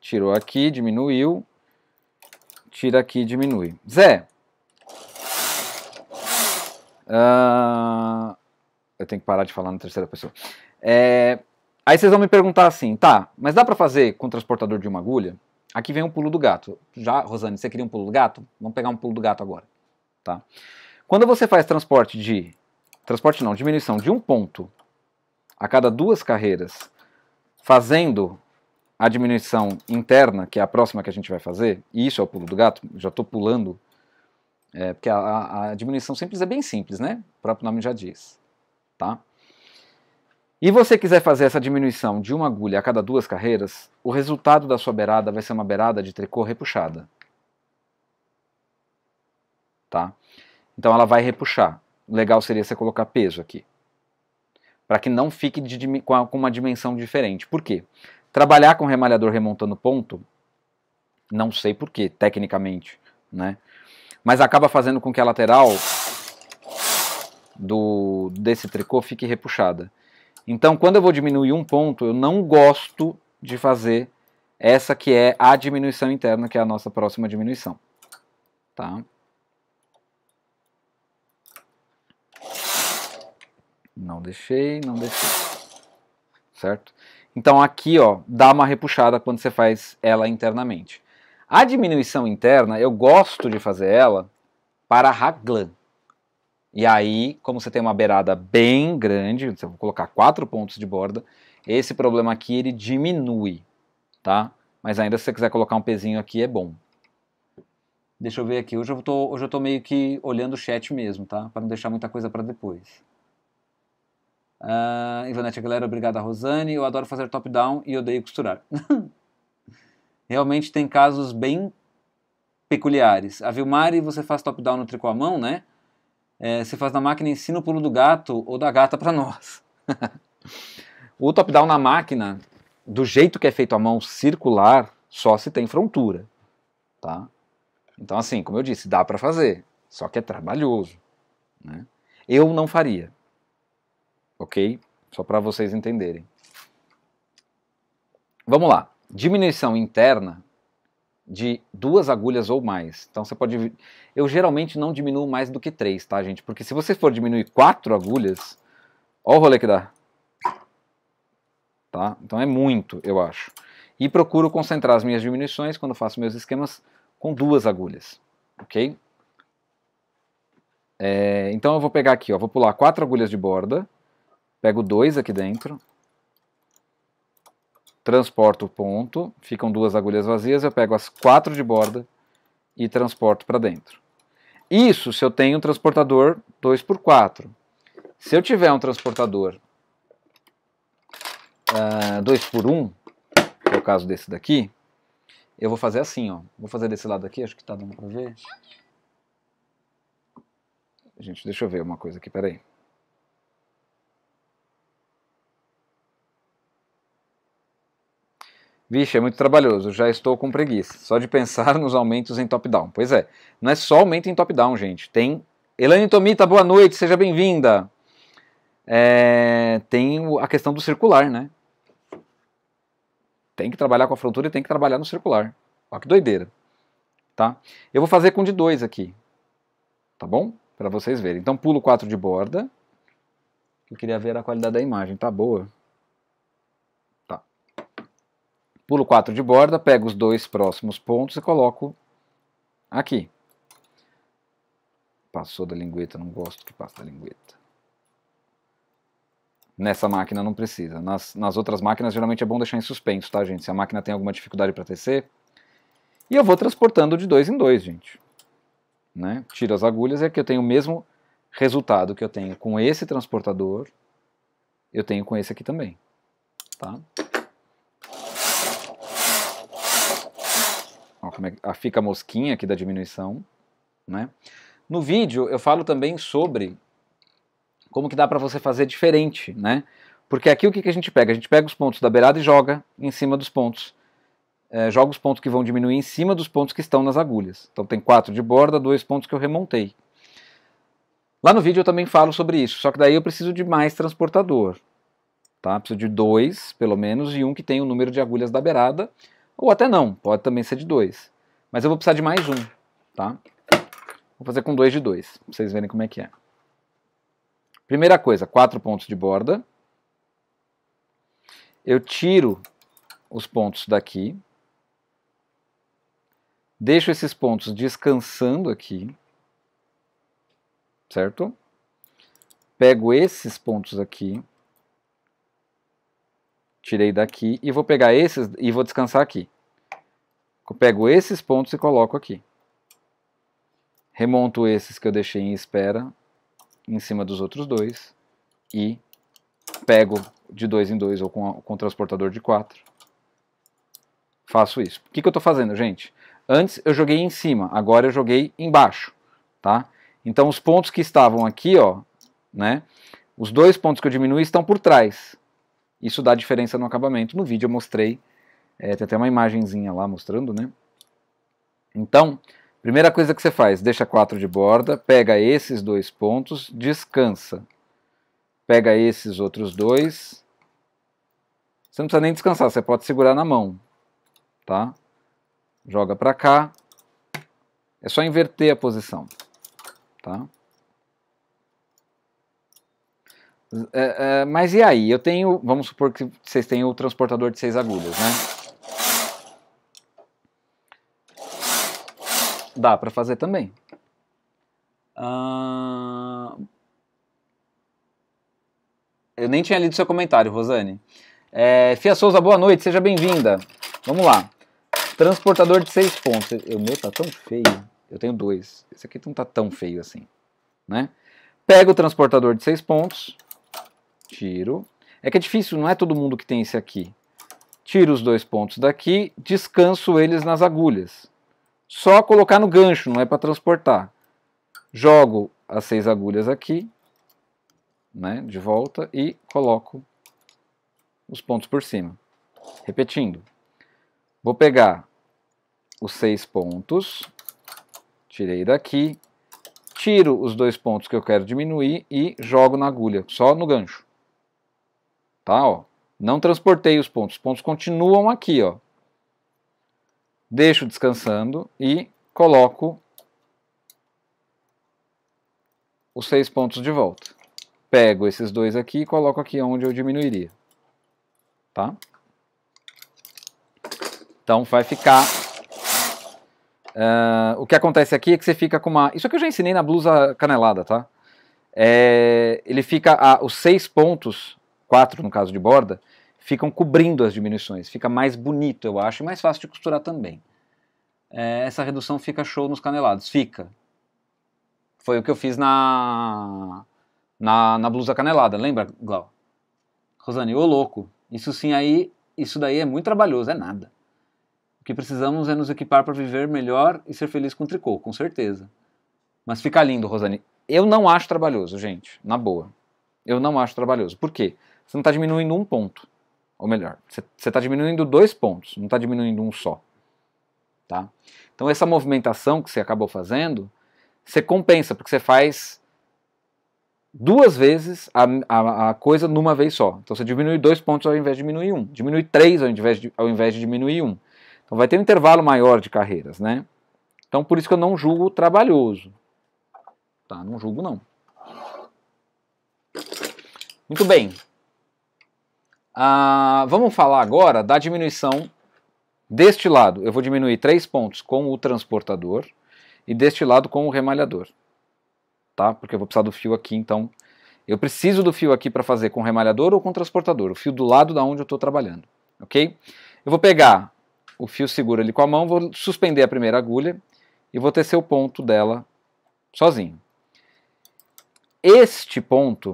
Tirou aqui, diminuiu. Tira aqui, diminui. Zé. Uh, eu tenho que parar de falar na terceira pessoa. É, aí vocês vão me perguntar assim, tá, mas dá para fazer com o transportador de uma agulha? Aqui vem um pulo do gato. Já, Rosane, você queria um pulo do gato? Vamos pegar um pulo do gato agora, tá? Quando você faz transporte de transporte não, diminuição de um ponto a cada duas carreiras, fazendo a diminuição interna, que é a próxima que a gente vai fazer, e isso é o pulo do gato, já estou pulando, é, porque a, a, diminuição simples é bem simples, né? O próprio nome já diz. Tá? E você quiser fazer essa diminuição de uma agulha a cada duas carreiras, o resultado da sua beirada vai ser uma beirada de tricô repuxada. Tá? Então ela vai repuxar legal seria você colocar peso aqui. Para que não fique de, com uma dimensão diferente. Por quê? Trabalhar com remalhador remontando ponto, não sei porquê, tecnicamente, né? Mas acaba fazendo com que a lateral do desse tricô fique repuxada. Então, quando eu vou diminuir um ponto, eu não gosto de fazer essa que é a diminuição interna, que é a nossa próxima diminuição. Tá? Não deixei, não deixei. Certo? Então aqui, ó, dá uma repuxada quando você faz ela internamente. A diminuição interna, eu gosto de fazer ela para raglan. E aí, como você tem uma beirada bem grande, vou colocar quatro pontos de borda, esse problema aqui ele diminui, tá? Mas ainda se você quiser colocar um pezinho aqui é bom. Deixa eu ver aqui, hoje eu tô, hoje eu tô meio que olhando o chat mesmo, tá? Para não deixar muita coisa para depois. Uh, ah, Ivanete Galera, obrigada Rosane. Eu adoro fazer top-down e odeio costurar. Realmente tem casos bem peculiares. A Vilmari, você faz top-down no tricô à mão, né? É, você faz na máquina ensina o pulo do gato ou da gata para nós. o top-down na máquina, do jeito que é feito à mão circular, só se tem frontura, tá? Então assim, como eu disse, dá para fazer, só que é trabalhoso, né? Eu não faria ok? Só para vocês entenderem. Vamos lá. Diminuição interna de duas agulhas ou mais. Então você pode. Eu geralmente não diminuo mais do que três, tá, gente? Porque se você for diminuir quatro agulhas, olha o rolê que dá. Tá? Então é muito, eu acho. E procuro concentrar as minhas diminuições quando faço meus esquemas com duas agulhas, ok? É, então eu vou pegar aqui, ó, vou pular quatro agulhas de borda Pego 2 aqui dentro. Transporto o ponto. Ficam duas agulhas vazias. Eu pego as quatro de borda e transporto para dentro. Isso se eu tenho um transportador 2x4. Se eu tiver um transportador uh, ah, 2x1, que é o caso desse daqui, eu vou fazer assim, ó. Vou fazer desse lado aqui, acho que tá dando pra ver. Gente, deixa eu ver uma coisa aqui, peraí. Vixe, é muito trabalhoso, já estou com preguiça. Só de pensar nos aumentos em top-down. Pois é, não é só aumento em top-down, gente. Tem. Elane Tomita, boa noite, seja bem-vinda. É... Tem a questão do circular, né? Tem que trabalhar com a frontura e tem que trabalhar no circular. Olha que doideira. Tá? Eu vou fazer com de dois aqui. Tá bom? Para vocês verem. Então, pulo quatro de borda. Eu queria ver a qualidade da imagem. Tá boa. Pulo 4 de borda, pego os dois próximos pontos e coloco aqui. Passou da lingueta, não gosto que passe da lingueta. Nessa máquina não precisa. Nas, nas outras máquinas geralmente é bom deixar em suspenso, tá gente? Se a máquina tem alguma dificuldade para tecer. E eu vou transportando de dois em dois, gente. Né? Tiro as agulhas é e aqui eu tenho o mesmo resultado que eu tenho com esse transportador, eu tenho com esse aqui também. Tá? Ó, como é, a ah, fica a mosquinha aqui da diminuição. Né? No vídeo eu falo também sobre como que dá para você fazer diferente, né? Porque aqui o que, que a gente pega? A gente pega os pontos da beirada e joga em cima dos pontos. É, joga os pontos que vão diminuir em cima dos pontos que estão nas agulhas. Então tem quatro de borda, dois pontos que eu remontei. Lá no vídeo eu também falo sobre isso, só que daí eu preciso de mais transportador. Tá? Preciso de dois, pelo menos, e um que tem o número de agulhas da beirada ou até não, pode também ser de dois Mas eu vou precisar de mais um, tá? Vou fazer com dois de dois pra vocês verem como é que é. Primeira coisa, quatro pontos de borda. Eu tiro os pontos daqui. Deixo esses pontos descansando aqui. Certo? Pego esses pontos aqui tirei daqui e vou pegar esses e vou descansar aqui. Eu pego esses pontos e coloco aqui. Remonto esses que eu deixei em espera em cima dos outros dois e pego de dois em dois ou com, com o transportador de quatro. Faço isso. O que, que eu estou fazendo, gente? Antes eu joguei em cima, agora eu joguei embaixo, tá? Então os pontos que estavam aqui, ó, né? Os dois pontos que eu diminui estão por trás. Isso dá diferença no acabamento. No vídeo eu mostrei, é, tem até uma imagenzinha lá mostrando, né? Então, primeira coisa que você faz, deixa 4 de borda, pega esses dois pontos, descansa. Pega esses outros dois. Você não precisa nem descansar, você pode segurar na mão, tá? Joga para cá. É só inverter a posição, tá? É, é, mas e aí? Eu tenho, vamos supor que vocês tenham o transportador de seis agulhas, né? Dá para fazer também. Uh... Eu nem tinha lido seu comentário, Rosane. É, Fia Souza, boa noite, seja bem-vinda. Vamos lá. Transportador de seis pontos. O meu tá tão feio. Eu tenho dois. Esse aqui não tá tão feio assim, né? Pega o transportador de seis pontos Tiro. É que é difícil, não é todo mundo que tem esse aqui. Tiro os dois pontos daqui, descanso eles nas agulhas. Só colocar no gancho, não é para transportar. Jogo as seis agulhas aqui, né, de volta, e coloco os pontos por cima. Repetindo. Vou pegar os seis pontos, tirei daqui, tiro os dois pontos que eu quero diminuir e jogo na agulha, só no gancho. Tá, ó. Não transportei os pontos. Os pontos continuam aqui, ó. Deixo descansando e coloco os seis pontos de volta. Pego esses dois aqui e coloco aqui onde eu diminuiria. Tá? Então vai ficar... Uh, o que acontece aqui é que você fica com uma... Isso aqui eu já ensinei na blusa canelada, tá? É, ele fica... A, ah, os seis pontos quatro no caso de borda, ficam cobrindo as diminuições. Fica mais bonito, eu acho, e mais fácil de costurar também. É, essa redução fica show nos canelados. Fica. Foi o que eu fiz na, na, na blusa canelada, lembra, Glau? Rosane, ô louco, isso sim aí, isso daí é muito trabalhoso, é nada. O que precisamos é nos equipar para viver melhor e ser feliz com o tricô, com certeza. Mas fica lindo, Rosane. Eu não acho trabalhoso, gente, na boa. Eu não acho trabalhoso. Por quê? você não está diminuindo um ponto. Ou melhor, você está diminuindo dois pontos, não está diminuindo um só. Tá? Então essa movimentação que você acabou fazendo, você compensa, porque você faz duas vezes a, a, a, coisa numa vez só. Então você diminui dois pontos ao invés de diminuir um. Diminui três ao invés de, ao invés de diminuir um. Então vai ter um intervalo maior de carreiras, né? Então por isso que eu não julgo trabalhoso. Tá, não julgo não. Muito bem. Ah, vamos falar agora da diminuição deste lado. Eu vou diminuir três pontos com o transportador e deste lado com o remalhador. Tá? Porque eu vou precisar do fio aqui, então eu preciso do fio aqui para fazer com o remalhador ou com o transportador, o fio do lado da onde eu estou trabalhando, ok? Eu vou pegar o fio seguro ali com a mão, vou suspender a primeira agulha e vou tecer o ponto dela sozinho. Este ponto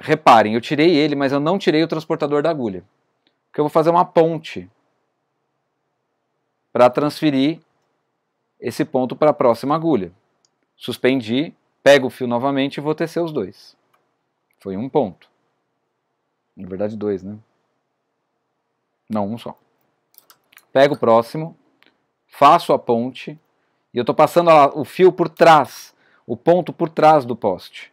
reparem, eu tirei ele, mas eu não tirei o transportador da agulha. Porque eu vou fazer uma ponte para transferir esse ponto para a próxima agulha. Suspendi, pego o fio novamente e vou tecer os dois. Foi um ponto. Na verdade, dois, né? Não, um só. Pego o próximo, faço a ponte e eu estou passando o fio por trás, o ponto por trás do poste.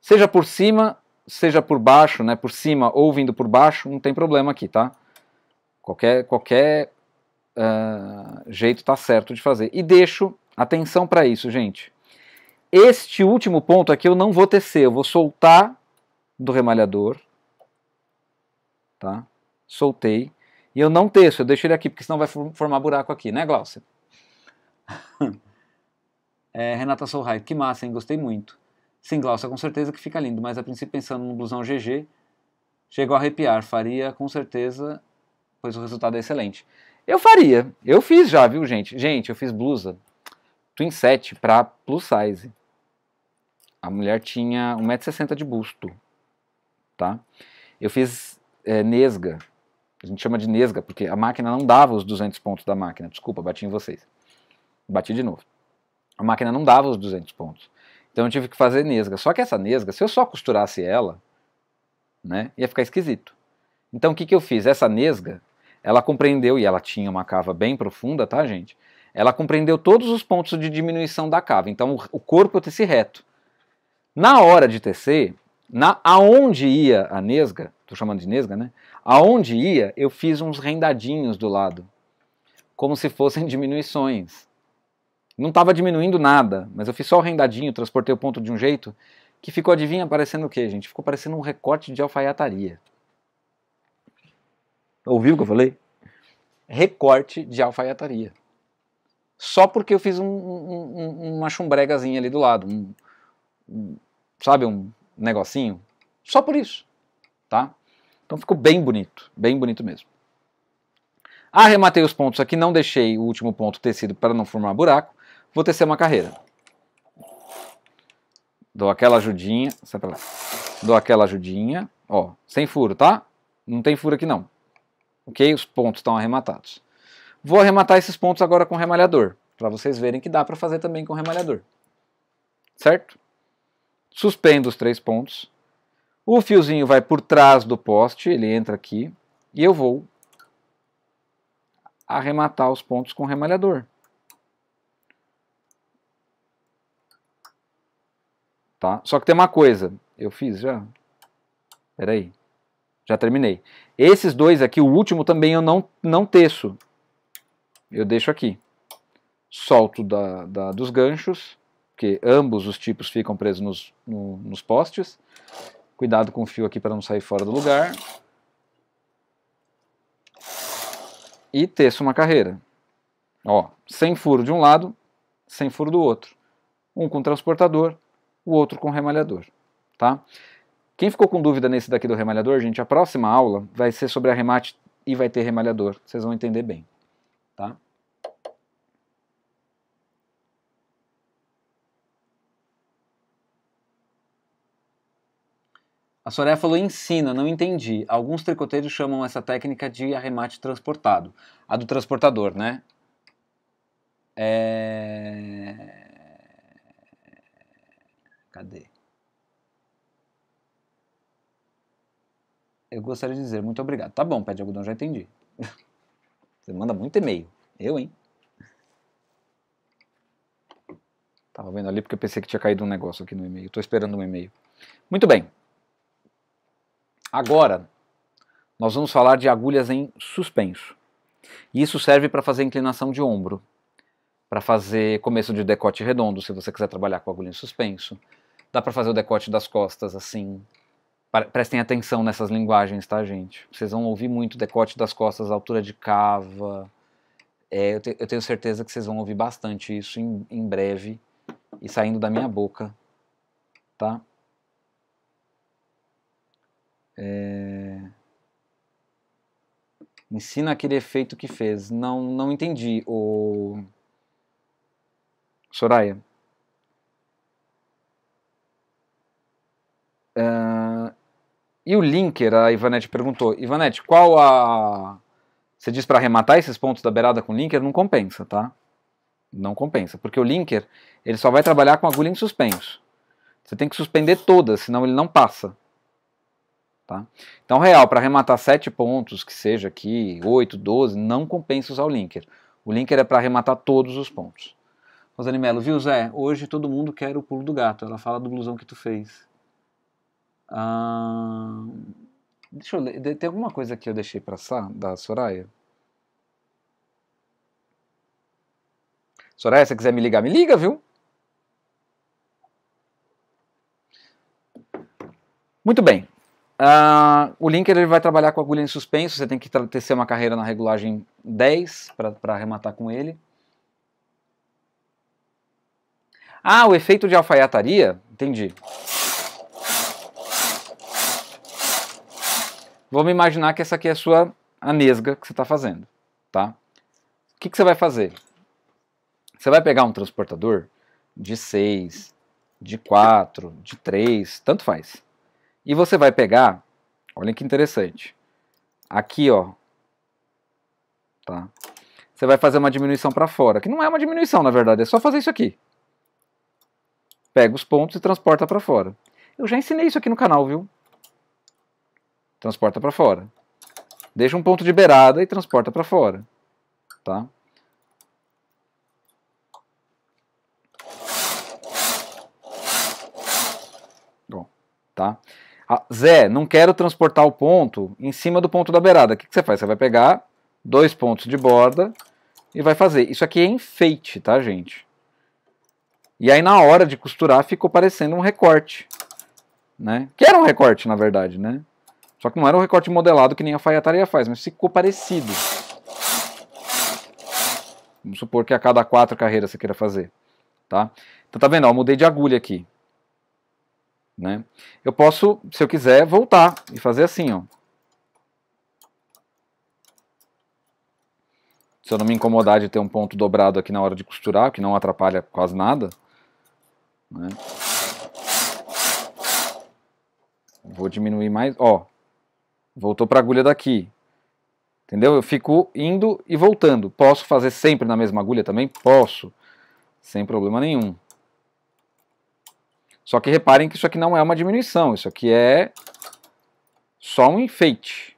Seja por cima seja por baixo, né, por cima ou vindo por baixo, não tem problema aqui, tá? Qualquer, qualquer uh, jeito tá certo de fazer. E deixo atenção para isso, gente. Este último ponto aqui eu não vou tecer, eu vou soltar do remalhador, tá? Soltei. E eu não teço, eu deixo ele aqui, porque senão vai formar buraco aqui, né, Glaucia? é, Renata Solheim, que massa, hein? Gostei muito. Sim, Glaucia, com certeza que fica lindo, mas a princípio pensando no blusão GG, chegou a arrepiar. Faria com certeza, pois o resultado é excelente. Eu faria. Eu fiz já, viu, gente? Gente, eu fiz blusa twin set para plus size. A mulher tinha 1,60m de busto, tá? Eu fiz é, nesga. A gente chama de nesga porque a máquina não dava os 200 pontos da máquina. Desculpa, bati em vocês. Bati de novo. A máquina não dava os 200 pontos. Então eu tive que fazer nesga. Só que essa nesga, se eu só costurasse ela, né, ia ficar esquisito. Então o que, que eu fiz? Essa nesga, ela compreendeu, e ela tinha uma cava bem profunda, tá, gente? Ela compreendeu todos os pontos de diminuição da cava. Então o, corpo eu teci reto. Na hora de tecer, na, aonde ia a nesga, Tô chamando de nesga, né? Aonde ia, eu fiz uns rendadinhos do lado, como se fossem diminuições. Não estava diminuindo nada, mas eu fiz só o rendadinho, transportei o ponto de um jeito que ficou, adivinha, parecendo o quê, gente? Ficou parecendo um recorte de alfaiataria. Ouviu o que eu falei? Recorte de alfaiataria. Só porque eu fiz um, um, uma chumbregazinha ali do lado, um, um, sabe, um negocinho. Só por isso, tá? Então ficou bem bonito, bem bonito mesmo. Arrematei os pontos aqui, não deixei o último ponto tecido para não formar buraco. Vou tecer uma carreira. Dou aquela ajudinha, sai pra lá. Dou aquela ajudinha, ó, sem furo, tá? Não tem furo aqui não. Ok? Os pontos estão arrematados. Vou arrematar esses pontos agora com remalhador, para vocês verem que dá para fazer também com remalhador. Certo? Suspendo os três pontos. O fiozinho vai por trás do poste, ele entra aqui, e eu vou arrematar os pontos com remalhador. Tá? Só que tem uma coisa, eu fiz já. Peraí, já terminei. Esses dois aqui, o último também eu não, não teço. Eu deixo aqui. Solto da, da dos ganchos, porque ambos os tipos ficam presos nos, no, nos postes. Cuidado com o fio aqui para não sair fora do lugar. E teço uma carreira. Ó, sem furo de um lado, sem furo do outro. Um com transportador, o outro com remalhador, tá? Quem ficou com dúvida nesse daqui do remalhador, gente, a próxima aula vai ser sobre arremate e vai ter remalhador, vocês vão entender bem, tá? A Soraya falou ensina, não entendi. Alguns tricoteiros chamam essa técnica de arremate transportado. A do transportador, né? É... Cadê? Eu gostaria de dizer muito obrigado. Tá bom, pé de algodão, já entendi. Você manda muito e-mail. Eu, hein? Tava vendo ali porque eu pensei que tinha caído um negócio aqui no e-mail. Estou esperando um e-mail. Muito bem. Agora, nós vamos falar de agulhas em suspenso. E isso serve para fazer inclinação de ombro, para fazer começo de decote redondo, se você quiser trabalhar com agulha em suspenso, dá para fazer o decote das costas assim. Prestem atenção nessas linguagens, tá, gente? Vocês vão ouvir muito decote das costas, altura de cava. É, eu, te, eu, tenho certeza que vocês vão ouvir bastante isso em, em breve e saindo da minha boca, tá? É... Ensina aquele efeito que fez. Não, não entendi, o Soraya. Uh, e o Linker, a Ivanete perguntou, Ivanete, qual a... Você diz para arrematar esses pontos da beirada com Linker, não compensa, tá? Não compensa, porque o Linker, ele só vai trabalhar com agulha em suspenso. Você tem que suspender todas, senão ele não passa. Tá? Então, real, para arrematar 7 pontos, que seja aqui, 8, 12, não compensa usar o linker. O linker é para arrematar todos os pontos. Rosane Melo, viu Zé? Hoje todo mundo quer o pulo do gato. Ela fala do blusão que tu fez. Ah, deixa eu ler. Tem alguma coisa que eu deixei passar da Soraya? Soraya, se você quiser me ligar, me liga, viu? Muito bem. Uh, o linker ele vai trabalhar com agulha em suspenso, você tem que tecer uma carreira na regulagem 10 para arrematar com ele. Ah, o efeito de alfaiataria? Entendi. Vamos imaginar que essa aqui é a sua anesga que você está fazendo, tá? O que, que você vai fazer? Você vai pegar um transportador de 6, de 4, de 3, tanto faz. E você vai pegar, olha que interessante, aqui ó, tá? Você vai fazer uma diminuição para fora, que não é uma diminuição na verdade, é só fazer isso aqui. Pega os pontos e transporta para fora. Eu já ensinei isso aqui no canal, viu? transporta para fora. Deixa um ponto de beirada e transporta para fora. Tá? Bom, tá? Ah, Zé, não quero transportar o ponto em cima do ponto da beirada. O que, que você faz? Você vai pegar dois pontos de borda e vai fazer. Isso aqui é enfeite, tá, gente? E aí na hora de costurar ficou parecendo um recorte, né? Que era um recorte, na verdade, né? Só que não era um recorte modelado que nem a faiataria faz, mas ficou parecido. Vamos supor que a cada quatro carreiras você queira fazer. Tá? Então tá vendo? Ó, eu mudei de agulha aqui. Né? Eu posso, se eu quiser, voltar e fazer assim. Ó. Se eu não me incomodar de ter um ponto dobrado aqui na hora de costurar, que não atrapalha quase nada. Né? Vou diminuir mais. Ó, voltou para a agulha daqui. Entendeu? Eu fico indo e voltando. Posso fazer sempre na mesma agulha também? Posso. Sem problema nenhum. Só que reparem que isso aqui não é uma diminuição. Isso aqui é só um enfeite.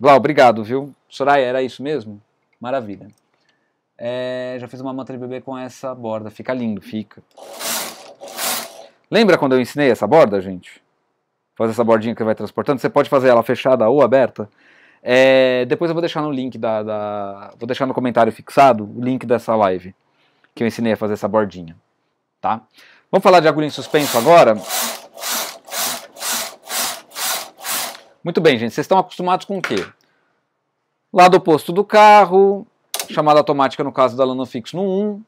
Glau, obrigado, viu? Soraya, era isso mesmo? Maravilha. É, já fiz uma manta de bebê com essa borda. Fica lindo, fica. Lembra quando eu ensinei essa borda, gente? fazer essa bordinha que vai transportando. Você pode fazer ela fechada ou aberta. É, depois eu vou deixar no link da, da, Vou deixar no comentário fixado o link dessa live. Que eu ensinei a fazer essa bordinha. Tá? Vamos falar de agulha em suspenso agora? Muito bem, gente. Vocês estão acostumados com o quê? Lado oposto do carro, chamada automática no caso da Lanofix no 1,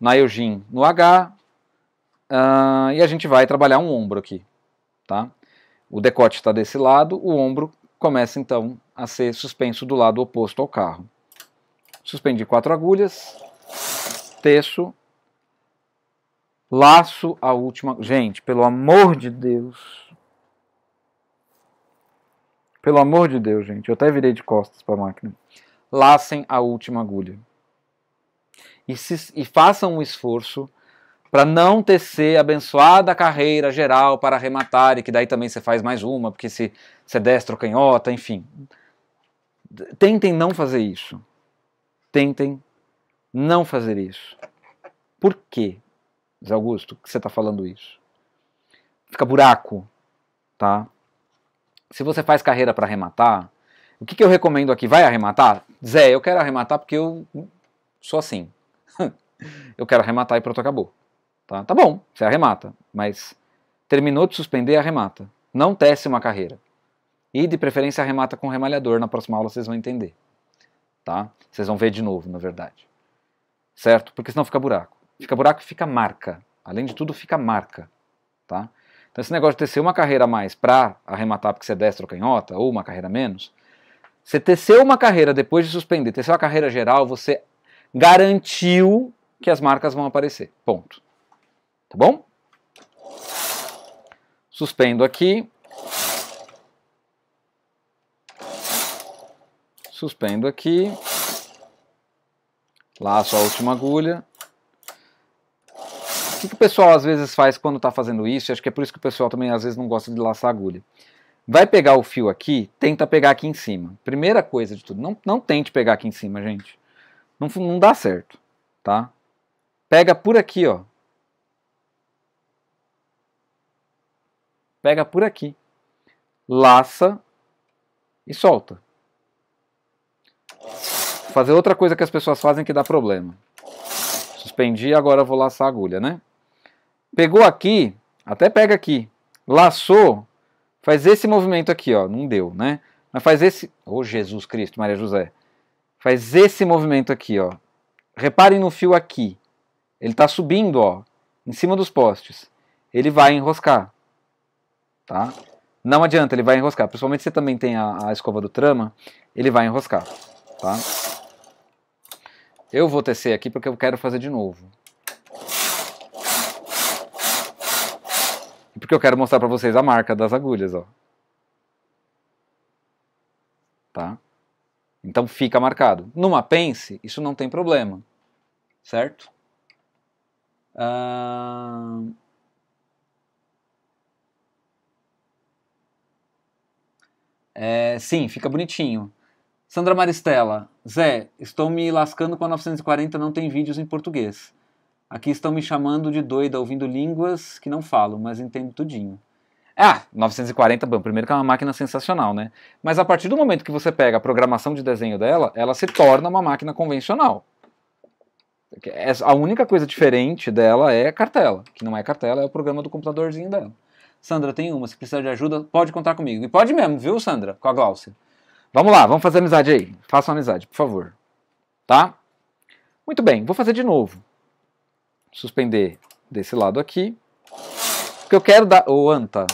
na Eugene no H. Uh, e a gente vai trabalhar um ombro aqui. Tá? o decote está desse lado, o ombro começa então a ser suspenso do lado oposto ao carro. Suspendi quatro agulhas, terço, laço a última. Gente, pelo amor de Deus. Pelo amor de Deus, gente. Eu até virei de costas para a máquina. Lacem a última agulha. E, se... e façam um esforço para não tecer a abençoada carreira geral para arrematar, e que daí também você faz mais uma, porque se você é destro canhota, enfim. Tentem não fazer isso. Tentem não fazer isso. Por quê, Zé Augusto, que você está falando isso? Fica buraco, tá? Se você faz carreira para arrematar, o que, que eu recomendo aqui? Vai arrematar? Zé, eu quero arrematar porque eu sou assim. eu quero arrematar e pronto, acabou. Tá, tá bom, você arremata, mas terminou de suspender, arremata. Não tece uma carreira. E de preferência arremata com remalhador, na próxima aula vocês vão entender. Tá? Vocês vão ver de novo, na verdade. Certo? Porque senão fica buraco. Fica buraco e fica marca. Além de tudo, fica marca. Tá? Então esse negócio de tecer uma carreira a mais para arrematar porque você é destro ou canhota, ou uma carreira menos, você teceu uma carreira depois de suspender, teceu a carreira geral, você garantiu que as marcas vão aparecer. Ponto tá bom? Suspendo aqui. Suspendo aqui. Laço a última agulha. O que, que o pessoal às vezes faz quando está fazendo isso? Acho que é por isso que o pessoal também às vezes não gosta de laçar agulha. Vai pegar o fio aqui, tenta pegar aqui em cima. Primeira coisa de tudo, não, não tente pegar aqui em cima, gente. Não, não dá certo, tá? Pega por aqui, ó. pega por aqui, laça e solta. Fazer outra coisa que as pessoas fazem que dá problema. Suspendi, agora vou laçar a agulha, né? Pegou aqui, até pega aqui, laçou, faz esse movimento aqui, ó, não deu, né? Mas faz esse, ô oh, Jesus Cristo, Maria José, faz esse movimento aqui, ó. Reparem no fio aqui, ele está subindo, ó, em cima dos postes. Ele vai enroscar tá? Não adianta, ele vai enroscar. Principalmente se você também tem a, a escova do trama, ele vai enroscar, tá? Eu vou tecer aqui porque eu quero fazer de novo. E porque eu quero mostrar pra vocês a marca das agulhas, ó. Tá? Então fica marcado. Numa pence, isso não tem problema. Certo? Ahn... Uh... É, sim, fica bonitinho. Sandra Maristela, Zé, estou me lascando com a 940, não tem vídeos em português. Aqui estão me chamando de doida ouvindo línguas que não falo, mas entendo tudinho. Ah, 940, bom, primeiro que é uma máquina sensacional, né? Mas a partir do momento que você pega a programação de desenho dela, ela se torna uma máquina convencional. É, a única coisa diferente dela é a cartela, que não é cartela, é o programa do computadorzinho dela. Sandra, tem uma. Se precisar de ajuda, pode contar comigo. E pode mesmo, viu, Sandra? Com a Glaucia. Vamos lá, vamos fazer amizade aí. Faça uma amizade, por favor. Tá? Muito bem, vou fazer de novo. Suspender desse lado aqui. Porque eu quero dar... Ô, oh, Anta.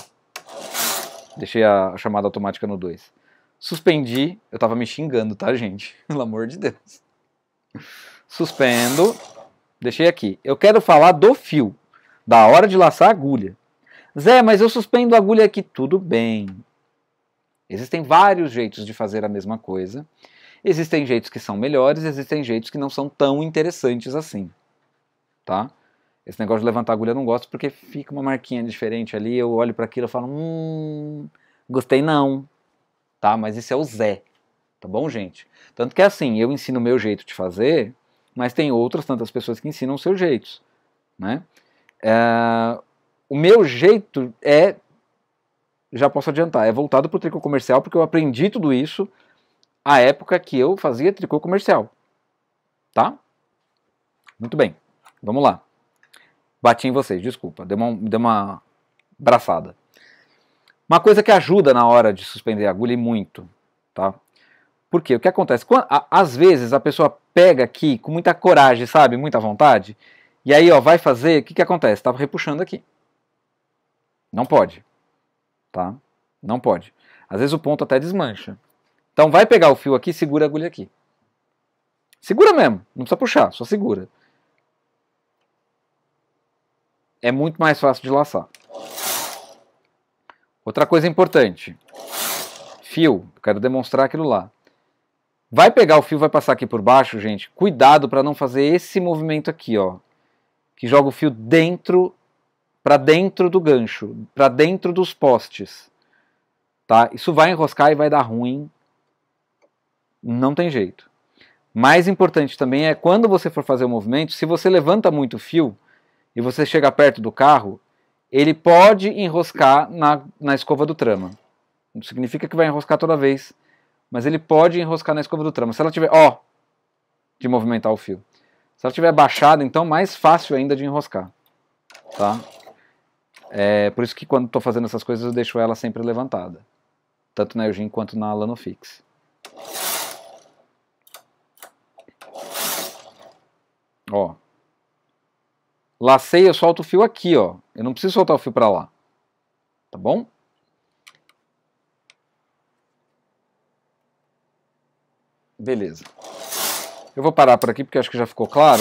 Deixei a chamada automática no 2. Suspendi. Eu tava me xingando, tá, gente? Pelo amor de Deus. Suspendo. Deixei aqui. Eu quero falar do fio. Da hora de laçar a agulha. Zé, mas eu suspendo a agulha aqui. Tudo bem. Existem vários jeitos de fazer a mesma coisa. Existem jeitos que são melhores, existem jeitos que não são tão interessantes assim. Tá? Esse negócio de levantar a agulha eu não gosto porque fica uma marquinha diferente ali. Eu olho para aquilo e falo, hum, gostei não. Tá? Mas esse é o Zé. Tá bom, gente? Tanto que é assim, eu ensino o meu jeito de fazer, mas tem outras tantas pessoas que ensinam seus jeitos. Né? É, o meu jeito é, já posso adiantar, é voltado para o tricô comercial, porque eu aprendi tudo isso à época que eu fazia tricô comercial. Tá? Muito bem, vamos lá. Bati em vocês, desculpa, deu uma, deu uma braçada. Uma coisa que ajuda na hora de suspender a agulha e muito, tá? Porque o que acontece? Quando, a, às vezes a pessoa pega aqui com muita coragem, sabe? Muita vontade. E aí, ó, vai fazer, o que, que acontece? Estava repuxando aqui. Não pode. Tá? Não pode. Às vezes o ponto até desmancha. Então vai pegar o fio aqui, segura a agulha aqui. Segura mesmo, não precisa puxar, só segura. É muito mais fácil de laçar. Outra coisa importante. Fio, quero demonstrar aquilo lá. Vai pegar o fio, vai passar aqui por baixo, gente. Cuidado para não fazer esse movimento aqui, ó. Que joga o fio dentro para dentro do gancho, para dentro dos postes. Tá? Isso vai enroscar e vai dar ruim. Não tem jeito. Mais importante também é quando você for fazer o movimento, se você levanta muito o fio e você chega perto do carro, ele pode enroscar na, na escova do trama. Não significa que vai enroscar toda vez, mas ele pode enroscar na escova do trama. Se ela tiver, ó, de movimentar o fio. Se ela tiver baixada, então mais fácil ainda de enroscar, tá? É, por isso que quando estou fazendo essas coisas eu deixo ela sempre levantada. Tanto na Eugene quanto na Lanofix. Ó. Lacei, eu solto o fio aqui, ó. Eu não preciso soltar o fio para lá. Tá bom? Beleza. Eu vou parar por aqui porque acho que já ficou claro.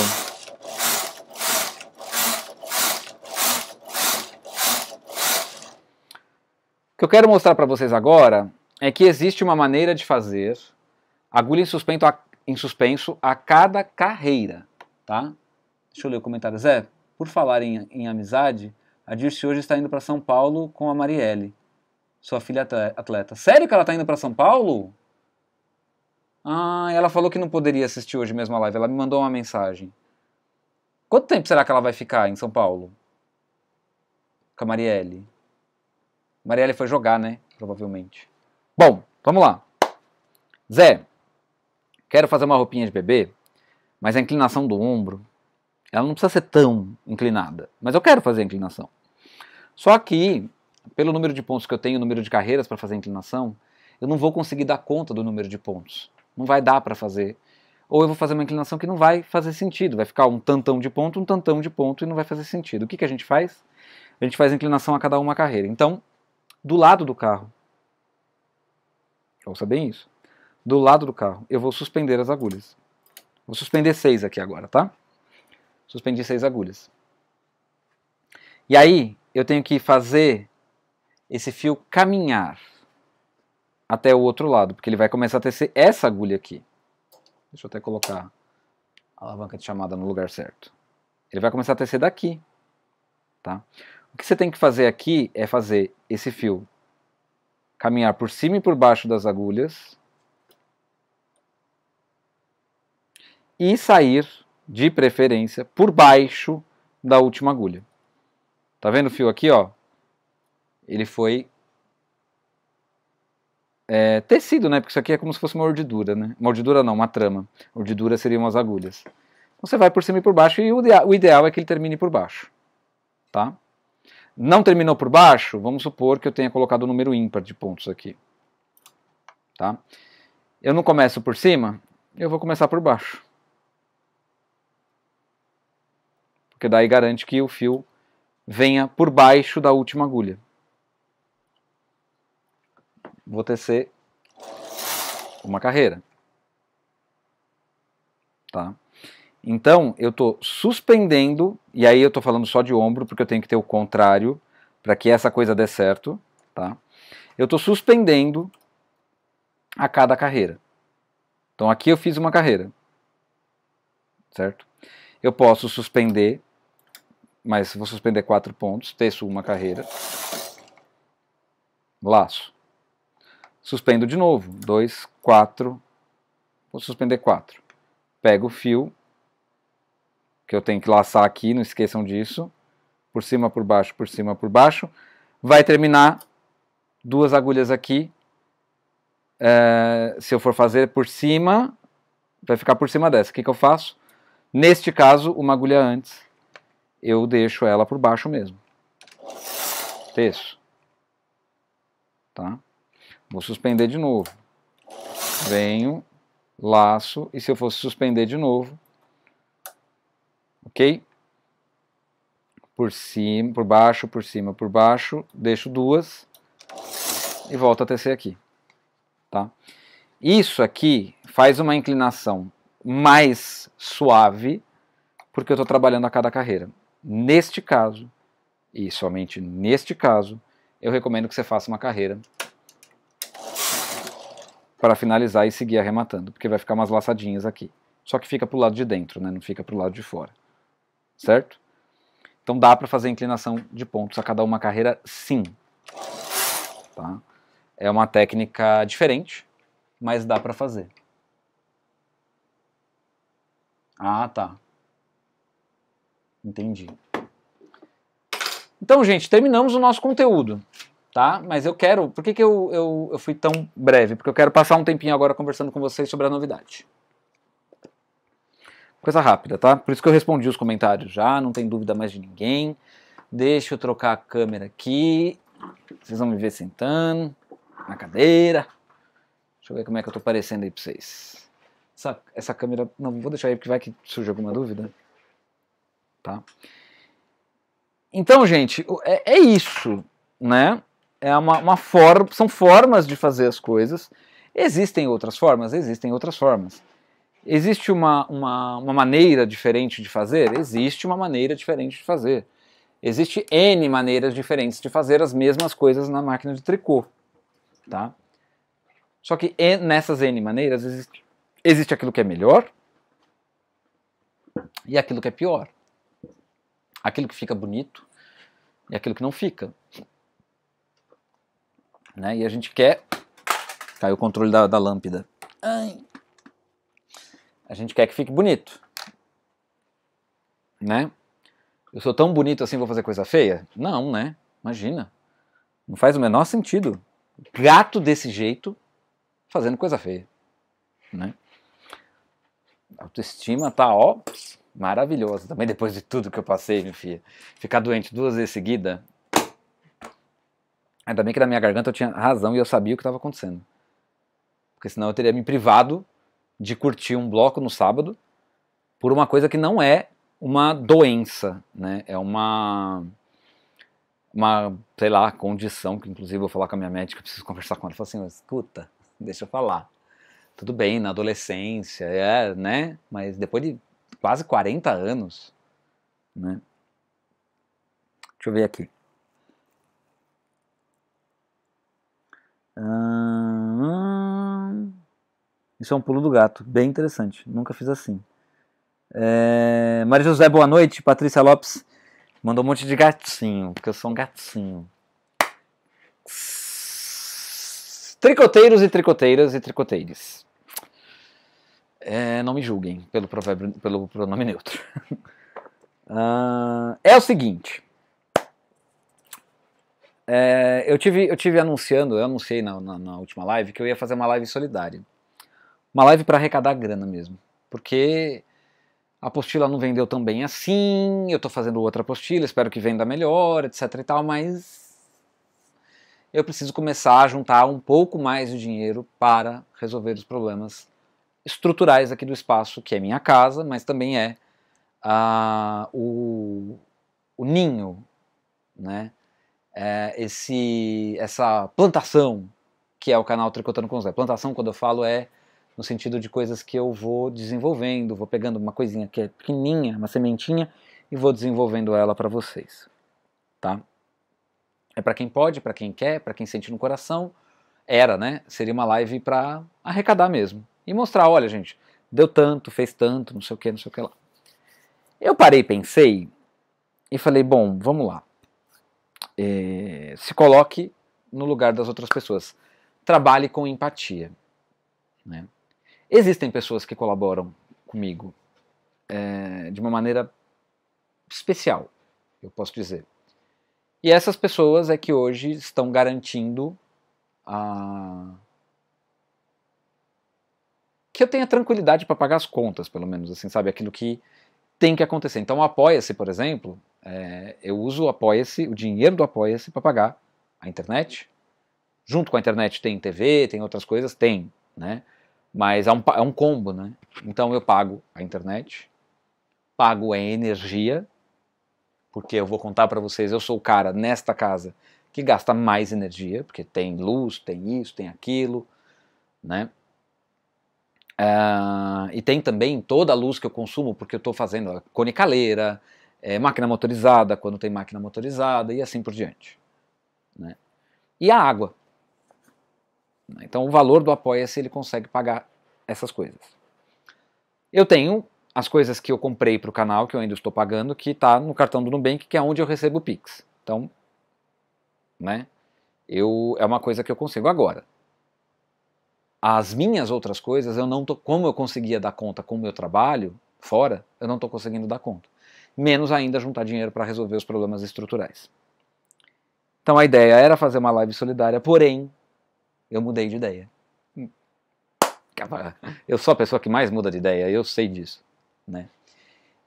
que eu quero mostrar para vocês agora é que existe uma maneira de fazer agulha em suspenso a, em suspenso a cada carreira, tá? Deixa eu ler o comentário. Zé, por falar em, em amizade, a Dirce hoje está indo para São Paulo com a Marielle, sua filha atleta. Sério que ela está indo para São Paulo? Ah, ela falou que não poderia assistir hoje mesmo a live. Ela me mandou uma mensagem. Quanto tempo será que ela vai ficar em São Paulo? Com a Marielle? Marielle foi jogar, né? Provavelmente. Bom, vamos lá. Zé, quero fazer uma roupinha de bebê, mas a inclinação do ombro, ela não precisa ser tão inclinada, mas eu quero fazer a inclinação. Só que, pelo número de pontos que eu tenho, o número de carreiras para fazer a inclinação, eu não vou conseguir dar conta do número de pontos. Não vai dar para fazer. Ou eu vou fazer uma inclinação que não vai fazer sentido, vai ficar um tantão de ponto, um tantão de ponto e não vai fazer sentido. O que, que a gente faz? A gente faz a inclinação a cada uma carreira. Então, do lado do carro. Ouça bem isso. Do lado do carro. Eu vou suspender as agulhas. Vou suspender seis aqui agora, tá? Suspendi seis agulhas. E aí, eu tenho que fazer esse fio caminhar até o outro lado, porque ele vai começar a tecer essa agulha aqui. Deixa eu até colocar a alavanca de chamada no lugar certo. Ele vai começar a tecer daqui, tá? O que você tem que fazer aqui é fazer esse fio caminhar por cima e por baixo das agulhas e sair, de preferência, por baixo da última agulha. Tá vendo o fio aqui, ó? Ele foi é, tecido, né? Porque isso aqui é como se fosse uma ordidura, né? Mordidura não, uma trama. Ordidura seriam as agulhas. Então você vai por cima e por baixo e o ideal é que ele termine por baixo, tá? Não terminou por baixo? Vamos supor que eu tenha colocado o um número ímpar de pontos aqui. Tá? Eu não começo por cima? Eu vou começar por baixo. Porque daí garante que o fio venha por baixo da última agulha. Vou tecer uma carreira. Tá? Então, eu estou suspendendo, e aí eu estou falando só de ombro, porque eu tenho que ter o contrário para que essa coisa dê certo. Tá? Eu estou suspendendo a cada carreira. Então, aqui eu fiz uma carreira. Certo? Eu posso suspender, mas vou suspender quatro pontos, teço uma carreira. Laço. Suspendo de novo. 2, 4. Vou suspender 4. Pego o fio que eu tenho que laçar aqui, não esqueçam disso. Por cima, por baixo, por cima, por baixo. Vai terminar duas agulhas aqui. É, se eu for fazer por cima, vai ficar por cima dessa. O que, que eu faço? Neste caso, uma agulha antes, eu deixo ela por baixo mesmo. Isso. Tá? Vou suspender de novo. Venho, laço, e se eu fosse suspender de novo, ok? Por cima, por baixo, por cima, por baixo, deixo duas e volto a tecer aqui, tá? Isso aqui faz uma inclinação mais suave, porque eu estou trabalhando a cada carreira. Neste caso, e somente neste caso, eu recomendo que você faça uma carreira para finalizar e seguir arrematando, porque vai ficar umas laçadinhas aqui. Só que fica para o lado de dentro, né? não fica para o lado de fora certo? Então dá para fazer inclinação de pontos a cada uma carreira, sim. Tá? É uma técnica diferente, mas dá para fazer. Ah, tá. Entendi. Então, gente, terminamos o nosso conteúdo, tá? Mas eu quero. Por que, que eu, eu, eu fui tão breve? Porque eu quero passar um tempinho agora conversando com vocês sobre a novidade. Coisa rápida, tá? Por isso que eu respondi os comentários já, não tem dúvida mais de ninguém. Deixa eu trocar a câmera aqui. Vocês vão me ver sentando na cadeira. Deixa eu ver como é que eu tô parecendo aí pra vocês. Essa, essa câmera, não vou deixar aí porque vai que surge alguma dúvida. Tá? Então, gente, é, é isso, né? É uma, uma forma, são formas de fazer as coisas. Existem outras formas? Existem outras formas. Existe uma, uma, uma maneira diferente de fazer? Existe uma maneira diferente de fazer. Existe N maneiras diferentes de fazer as mesmas coisas na máquina de tricô. Tá? Só que nessas N maneiras existe, existe aquilo que é melhor e aquilo que é pior. Aquilo que fica bonito e aquilo que não fica. Né? E a gente quer. Caiu o controle da, da lâmpada. Ai. A gente quer que fique bonito. Né? Eu sou tão bonito assim, vou fazer coisa feia? Não, né? Imagina. Não faz o menor sentido. Gato desse jeito fazendo coisa feia. Né? A autoestima tá, ó, maravilhosa. Também depois de tudo que eu passei, minha filha. Ficar doente duas vezes seguida. Ainda bem que na minha garganta eu tinha razão e eu sabia o que estava acontecendo. Porque senão eu teria me privado de curtir um bloco no sábado por uma coisa que não é uma doença, né? É uma uma, sei lá, condição que inclusive eu vou falar com a minha médica, preciso conversar com ela, falar assim, escuta, deixa eu falar. Tudo bem, na adolescência, é, né? Mas depois de quase 40 anos, né? Deixa eu ver aqui. Hum... Isso é um pulo do gato, bem interessante. Nunca fiz assim. É... Maria José, boa noite. Patrícia Lopes mandou um monte de gatinho, porque eu sou um gatinho. Tricoteiros e tricoteiras e tricoteiros. É, não me julguem pelo, provérbio, pelo pronome neutro. uh, é o seguinte. É, eu, tive, eu tive anunciando, eu anunciei na, na, na última live que eu ia fazer uma live solidária. Uma live para arrecadar grana mesmo. Porque a apostila não vendeu tão bem assim, eu estou fazendo outra apostila, espero que venda melhor, etc e tal, mas eu preciso começar a juntar um pouco mais de dinheiro para resolver os problemas estruturais aqui do espaço, que é minha casa, mas também é ah, o, o, ninho, né? É esse, essa plantação que é o canal Tricotando com Zé. Plantação, quando eu falo, é no sentido de coisas que eu vou desenvolvendo, vou pegando uma coisinha que é pequenininha, uma sementinha, e vou desenvolvendo ela para vocês, tá? É para quem pode, para quem quer, para quem sente no coração. Era, né? Seria uma live para arrecadar mesmo e mostrar, olha, gente, deu tanto, fez tanto, não sei o que, não sei o que lá. Eu parei, pensei e falei, bom, vamos lá. É, se coloque no lugar das outras pessoas. Trabalhe com empatia, né? Existem pessoas que colaboram comigo é, de uma maneira especial, eu posso dizer. E essas pessoas é que hoje estão garantindo a... que eu tenha tranquilidade para pagar as contas, pelo menos, assim, sabe? Aquilo que tem que acontecer. Então, o Apoia-se, por exemplo, é... eu uso o Apoia-se, o dinheiro do Apoia-se, para pagar a internet. Junto com a internet tem TV, tem outras coisas, tem, né? Mas é um, é um combo, né? Então eu pago a internet, pago a energia, porque eu vou contar para vocês, eu sou o cara nesta casa que gasta mais energia, porque tem luz, tem isso, tem aquilo, né? Uh, e tem também toda a luz que eu consumo, porque eu estou fazendo conicaleira, é, máquina motorizada, quando tem máquina motorizada, e assim por diante. Né? E a água. Né? Então o valor do apoia-se ele consegue pagar essas coisas. Eu tenho as coisas que eu comprei para o canal, que eu ainda estou pagando, que está no cartão do Nubank, que é onde eu recebo o Pix. Então, né, eu, é uma coisa que eu consigo agora. As minhas outras coisas, eu não tô, como eu conseguia dar conta com o meu trabalho fora, eu não estou conseguindo dar conta. Menos ainda juntar dinheiro para resolver os problemas estruturais. Então a ideia era fazer uma live solidária, porém eu mudei de ideia. Hum. Eu sou a pessoa que mais muda de ideia, eu sei disso. Né?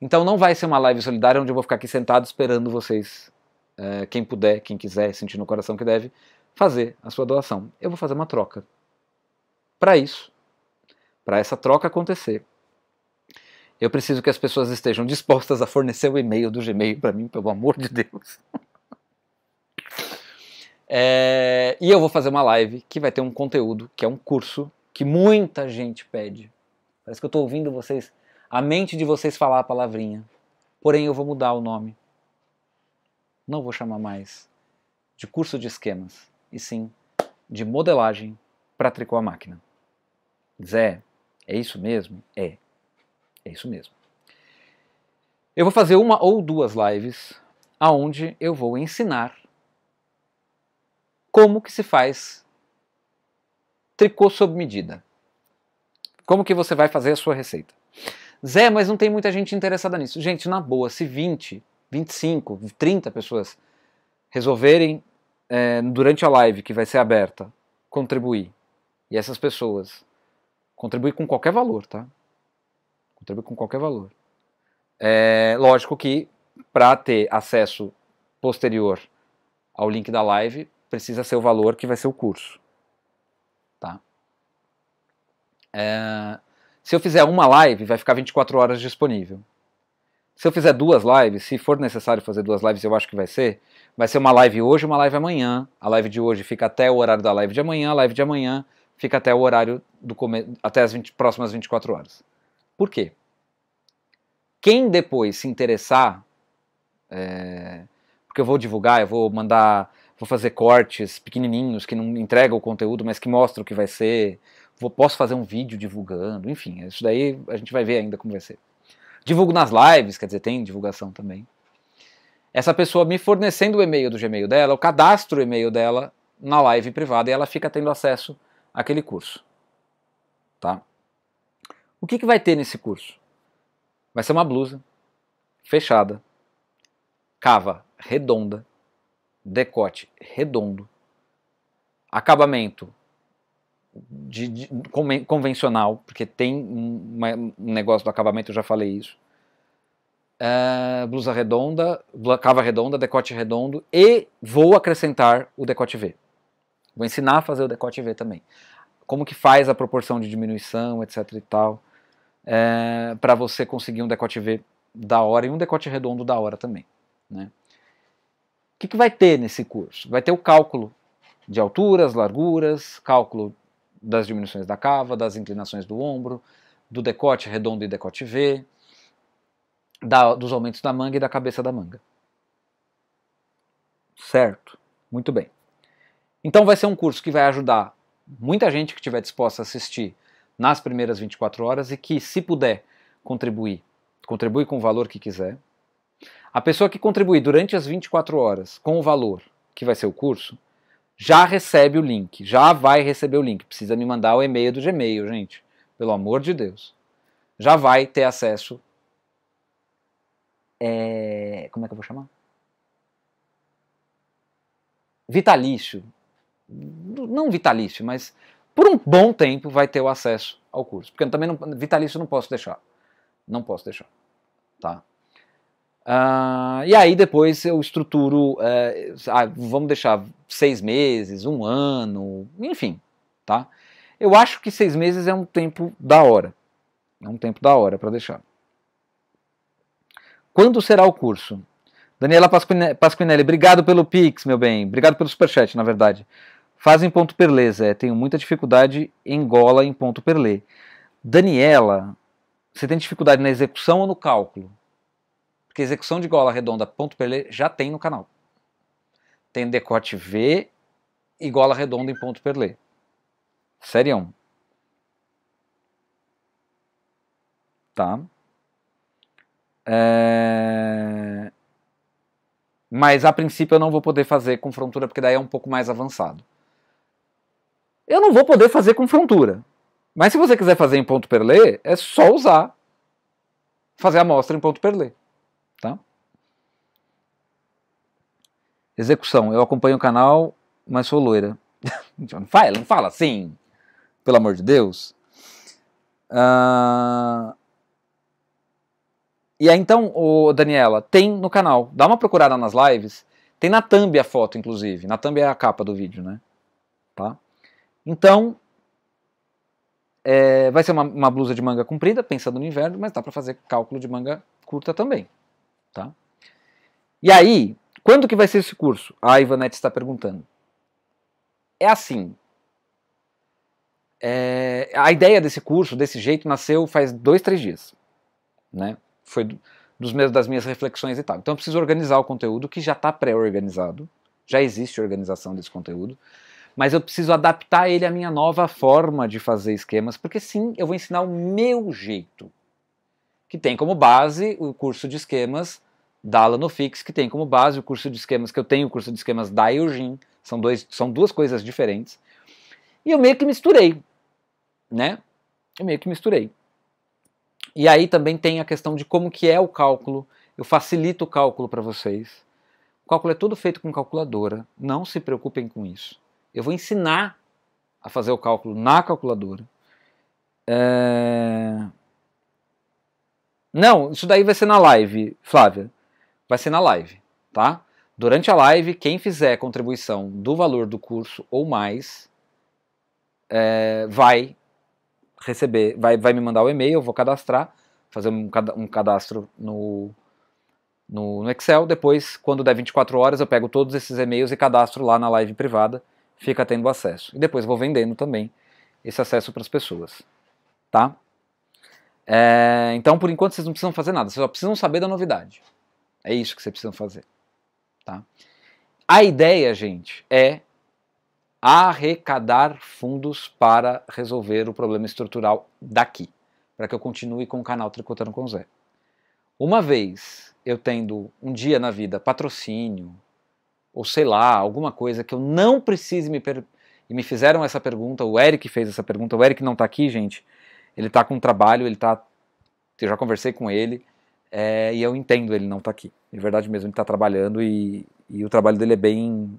Então não vai ser uma live solidária onde eu vou ficar aqui sentado esperando vocês, é, quem puder, quem quiser, sentir no coração que deve, fazer a sua doação. Eu vou fazer uma troca. Para isso, para essa troca acontecer, eu preciso que as pessoas estejam dispostas a fornecer o e-mail do Gmail para mim, pelo amor de Deus. É, e eu vou fazer uma live que vai ter um conteúdo, que é um curso, que muita gente pede. Parece que eu estou ouvindo vocês, a mente de vocês falar a palavrinha. Porém, eu vou mudar o nome. Não vou chamar mais de curso de esquemas, e sim de modelagem para tricô a máquina. Zé, é isso mesmo? É. É isso mesmo. Eu vou fazer uma ou duas lives aonde eu vou ensinar como que se faz tricô sob medida. Como que você vai fazer a sua receita? Zé, mas não tem muita gente interessada nisso. Gente, na boa, se 20, 25, 30 pessoas resolverem é, durante a live que vai ser aberta contribuir, e essas pessoas contribuir com qualquer valor, tá? Contribuir com qualquer valor. É, lógico que para ter acesso posterior ao link da live, precisa ser o valor que vai ser o curso. Tá? É, se eu fizer uma live, vai ficar 24 horas disponível. Se eu fizer duas lives, se for necessário fazer duas lives, eu acho que vai ser, vai ser uma live hoje, uma live amanhã. A live de hoje fica até o horário da live de amanhã, a live de amanhã fica até o horário do até as 20... próximas 24 horas. Por quê? Quem depois se interessar, é... porque eu vou divulgar, eu vou mandar vou fazer cortes pequenininhos que não entregam o conteúdo, mas que mostram o que vai ser. Vou, posso fazer um vídeo divulgando, enfim, isso daí a gente vai ver ainda como vai ser. Divulgo nas lives, quer dizer, tem divulgação também. Essa pessoa me fornecendo o e-mail do Gmail dela, eu cadastro o e-mail dela na live privada e ela fica tendo acesso àquele curso. Tá? O que, que vai ter nesse curso? Vai ser uma blusa fechada, cava redonda, decote redondo, acabamento de, de, convencional, porque tem um negócio do acabamento, eu já falei isso. Uh, blusa redonda, cava redonda, decote redondo e vou acrescentar o decote V. Vou ensinar a fazer o decote V também. Como que faz a proporção de diminuição, etc e tal, eh, para você conseguir um decote V da hora e um decote redondo da hora também, né? que, que vai ter nesse curso? Vai ter o cálculo de alturas, larguras, cálculo das diminuições da cava, das inclinações do ombro, do decote redondo e decote V, da, dos aumentos da manga e da cabeça da manga. Certo? Muito bem. Então vai ser um curso que vai ajudar muita gente que estiver disposta a assistir nas primeiras 24 horas e que, se puder, contribuir, contribui com o valor que quiser. A pessoa que contribuir durante as 24 horas com o valor que vai ser o curso, já recebe o link, já vai receber o link. Precisa me mandar o e-mail do Gmail, gente. Pelo amor de Deus. Já vai ter acesso. É, como é que eu vou chamar? Vitalício. Não vitalício, mas por um bom tempo vai ter o acesso ao curso. Porque eu também não, vitalício não posso deixar. Não posso deixar. Tá? Uh, e aí depois eu estruturo, uh, vamos deixar seis meses, um ano, enfim, tá? Eu acho que seis meses é um tempo da hora, é um tempo da hora para deixar. Quando será o curso? Daniela Pasquinelli, obrigado pelo Pix, meu bem, obrigado pelo superchat, na verdade. Fazem ponto perleza, Zé, tenho muita dificuldade em gola em ponto perlê. Daniela, você tem dificuldade na execução ou no cálculo? Porque execução de gola redonda ponto pele já tem no canal. Tem decote V e gola redonda em ponto perlé. Série 1. Tá? É... Mas a princípio eu não vou poder fazer com frontura, porque daí é um pouco mais avançado. Eu não vou poder fazer com frontura. Mas se você quiser fazer em ponto perlé, é só usar. Fazer a amostra em ponto perlé. Execução. Eu acompanho o canal, mas sou loira. não fala, não fala assim. Pelo amor de Deus. Uh... E aí então, o Daniela, tem no canal. Dá uma procurada nas lives. Tem na thumb a foto, inclusive. Na thumb é a capa do vídeo, né? Tá? Então, é, vai ser uma, uma, blusa de manga comprida, pensando no inverno, mas dá para fazer cálculo de manga curta também, tá? E aí, quando que vai ser esse curso? A Ivanete está perguntando. É assim. É, a ideia desse curso, desse jeito, nasceu faz dois, três dias. Né? Foi do, dos meus, das minhas reflexões e tal. Então eu preciso organizar o conteúdo que já está pré-organizado. Já existe organização desse conteúdo. Mas eu preciso adaptar ele à minha nova forma de fazer esquemas, porque sim, eu vou ensinar o meu jeito. Que tem como base o curso de esquemas da Alano Fix, que tem como base o curso de esquemas, que eu tenho o curso de esquemas da Eugene, são, dois, são duas coisas diferentes. E eu meio que misturei, né? Eu meio que misturei. E aí também tem a questão de como que é o cálculo. Eu facilito o cálculo para vocês. O cálculo é tudo feito com calculadora. Não se preocupem com isso. Eu vou ensinar a fazer o cálculo na calculadora. É... Não, isso daí vai ser na live, Flávia vai ser na live, tá? Durante a live, quem fizer contribuição do valor do curso ou mais é, vai receber, vai, vai me mandar o um e-mail, eu vou cadastrar, fazer um, um cadastro no, no, no, Excel. Depois, quando der 24 horas, eu pego todos esses e-mails e cadastro lá na live privada, fica tendo acesso. E depois vou vendendo também esse acesso para as pessoas, tá? É, então, por enquanto, vocês não precisam fazer nada, vocês só precisam saber da novidade. É isso que você precisa fazer. Tá? A ideia, gente, é arrecadar fundos para resolver o problema estrutural daqui, para que eu continue com o canal Tricotando com Zé. Uma vez eu tendo um dia na vida patrocínio, ou sei lá, alguma coisa que eu não precise me per... e me fizeram essa pergunta, o Eric fez essa pergunta, o Eric não está aqui, gente. Ele está com um trabalho, ele tá eu já conversei com ele, é, e eu entendo ele não estar tá aqui. De verdade mesmo, ele está trabalhando e, e o trabalho dele é bem,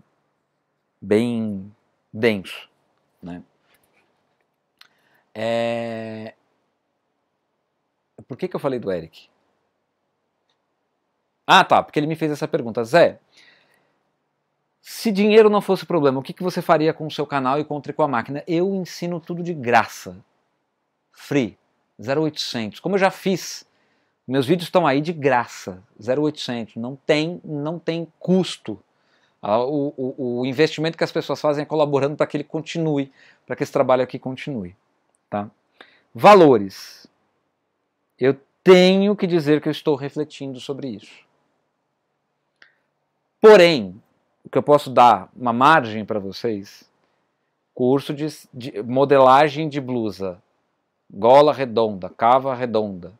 bem denso. Né? É... Por que, que eu falei do Eric? Ah, tá, porque ele me fez essa pergunta. Zé, se dinheiro não fosse problema, o que, que você faria com o seu canal e com o com a Máquina? Eu ensino tudo de graça. Free. 0800. Como eu já fiz meus vídeos estão aí de graça, 0800, não tem, não tem custo. Ah, o, o, o investimento que as pessoas fazem é colaborando para que ele continue, para que esse trabalho aqui continue. Tá? Valores. Eu tenho que dizer que eu estou refletindo sobre isso. Porém, o que eu posso dar uma margem para vocês, curso de, de modelagem de blusa, gola redonda, cava redonda,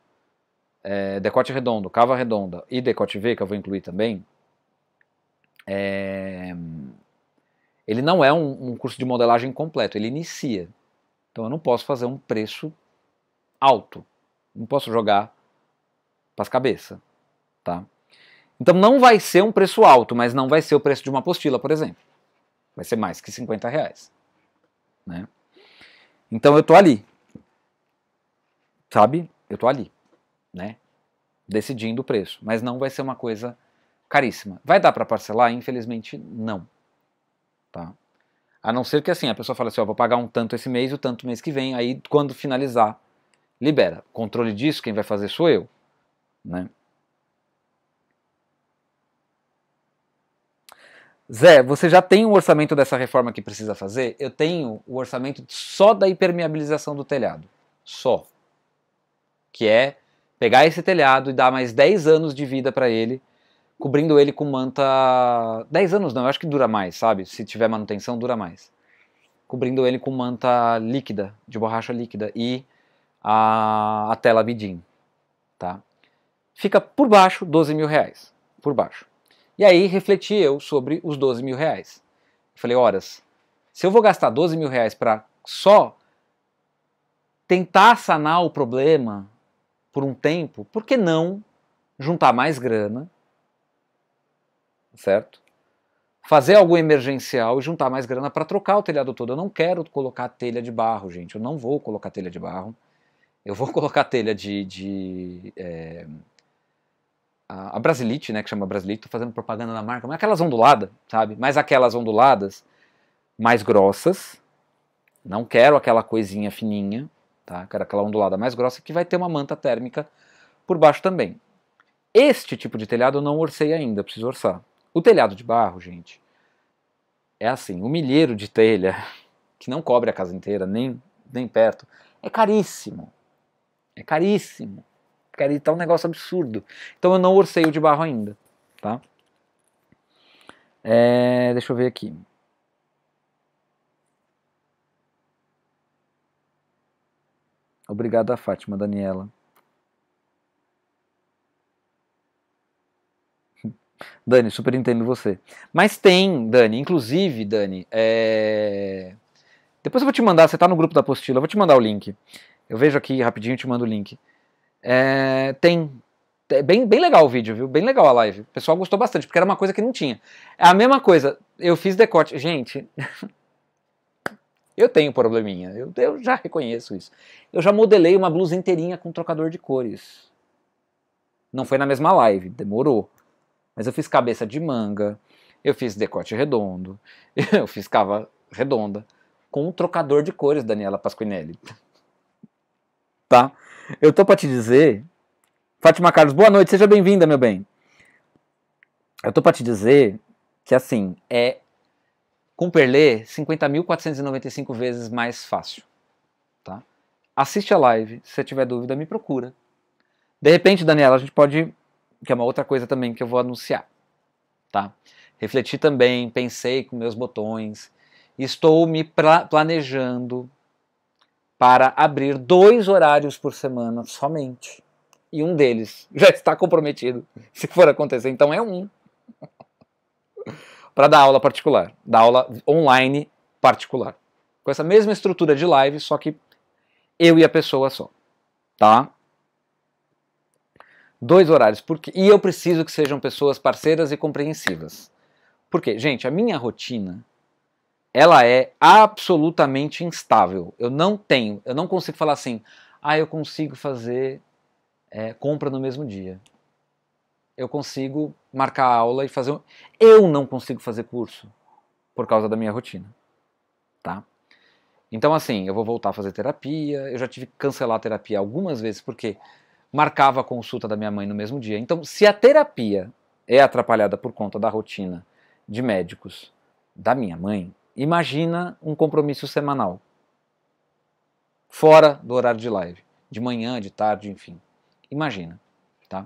é, decote redondo, cava redonda e decote V, que eu vou incluir também, é, ele não é um, um, curso de modelagem completo, ele inicia. Então eu não posso fazer um preço alto, não posso jogar para as cabeças, tá? Então não vai ser um preço alto, mas não vai ser o preço de uma apostila, por exemplo. Vai ser mais que 50 reais, né? Então eu tô ali, sabe? Eu tô ali né? Decidindo o preço, mas não vai ser uma coisa caríssima. Vai dar para parcelar? Infelizmente não. Tá? A não ser que assim, a pessoa fale assim, ó, vou pagar um tanto esse mês e o tanto mês que vem, aí quando finalizar, libera. Controle disso, quem vai fazer sou eu, né? Zé, você já tem um orçamento dessa reforma que precisa fazer? Eu tenho o orçamento só da impermeabilização do telhado. Só. Que é pegar esse telhado e dar mais 10 anos de vida para ele, cobrindo ele com manta. 10 anos não, eu acho que dura mais, sabe? Se tiver manutenção, dura mais. Cobrindo ele com manta líquida, de borracha líquida e a, a tela bidim, tá? Fica por baixo 12 mil reais, por baixo. E aí refleti eu sobre os 12 mil reais. Falei, horas, se eu vou gastar 12 mil reais para só tentar sanar o problema por um tempo, por que não juntar mais grana, certo? Fazer algo emergencial e juntar mais grana para trocar o telhado todo. Eu não quero colocar telha de barro, gente. Eu não vou colocar telha de barro. Eu vou colocar telha de. de é, a Brasilite, né, que chama Brasilite, tô fazendo propaganda da marca, mas aquelas onduladas, sabe? Mas aquelas onduladas mais grossas. Não quero aquela coisinha fininha tá? que era aquela ondulada mais grossa, que vai ter uma manta térmica por baixo também. Este tipo de telhado eu não orcei ainda, preciso orçar. O telhado de barro, gente, é assim, um milheiro de telha, que não cobre a casa inteira, nem, nem perto, é caríssimo. É caríssimo. tá um negócio absurdo. Então eu não orcei o de barro ainda, tá? É, deixa eu ver aqui. Obrigado a Fátima, Daniela. Dani, super entendo você. Mas tem, Dani, inclusive, Dani, é... depois eu vou te mandar, você tá no grupo da apostila, eu vou te mandar o link. Eu vejo aqui rapidinho e te mando o link. É... Tem. É bem, bem legal o vídeo, viu? Bem legal a live. O pessoal gostou bastante, porque era uma coisa que não tinha. É a mesma coisa, eu fiz decote. Gente. Eu tenho probleminha, eu, eu já reconheço isso. Eu já modelei uma blusa inteirinha com um trocador de cores. Não foi na mesma live, demorou. Mas eu fiz cabeça de manga, eu fiz decote redondo, eu fiz cava redonda, com um trocador de cores, Daniela Pasquinelli. Tá? Eu tô para te dizer. Fátima Carlos, boa noite, seja bem-vinda, meu bem. Eu tô para te dizer que, assim, é com Perlé, 50.495 vezes mais fácil. Tá? Assiste a live, se você tiver dúvida, me procura. De repente, Daniela, a gente pode, que é uma outra coisa também que eu vou anunciar. Tá? Refleti também, pensei com meus botões, estou me planejando para abrir dois horários por semana somente. E um deles já está comprometido, se for acontecer, então é um. para dar aula particular, dar aula online particular. Com essa mesma estrutura de live, só que eu e a pessoa só, tá? Dois horários, porque e eu preciso que sejam pessoas parceiras e compreensivas. Porque, gente, a minha rotina ela é absolutamente instável. Eu não tenho, eu não consigo falar assim, ah, eu consigo fazer é, compra no mesmo dia eu consigo marcar aula e fazer. Eu não consigo fazer curso por causa da minha rotina, tá? Então, assim, eu vou voltar a fazer terapia. Eu já tive que cancelar a terapia algumas vezes porque marcava a consulta da minha mãe no mesmo dia. Então, se a terapia é atrapalhada por conta da rotina de médicos da minha mãe, imagina um compromisso semanal fora do horário de live, de manhã, de tarde, enfim. Imagina, tá?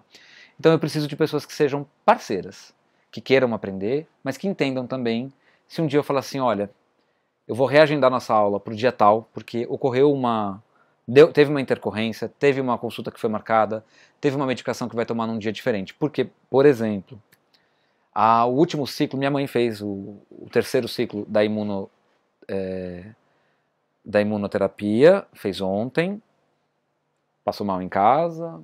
Então eu preciso de pessoas que sejam parceiras, que queiram aprender, mas que entendam também se um dia eu falar assim, olha, eu vou reagendar nossa aula para o dia tal, porque ocorreu uma. Deu, teve uma intercorrência, teve uma consulta que foi marcada, teve uma medicação que vai tomar num dia diferente. Porque, por exemplo, a, o último ciclo, minha mãe fez o, o terceiro ciclo da, imuno, é, da imunoterapia, fez ontem, passou mal em casa,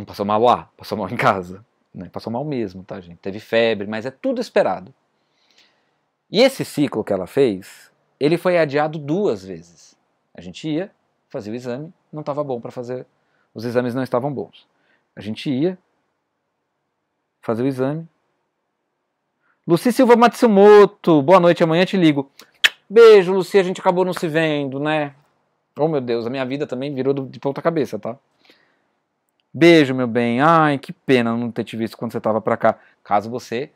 não passou mal lá, passou mal em casa. Né? Passou mal mesmo, tá, gente? Teve febre, mas é tudo esperado. E esse ciclo que ela fez, ele foi adiado duas vezes. A gente ia, fazia o exame, não estava bom para fazer, os exames não estavam bons. A gente ia, fazer o exame. Luci Silva Matsumoto, boa noite, amanhã te ligo. Beijo, Luci, a gente acabou não se vendo, né? Oh, meu Deus, a minha vida também virou de ponta cabeça, tá? Beijo, meu bem. Ai, que pena não ter te visto quando você estava para cá. Caso você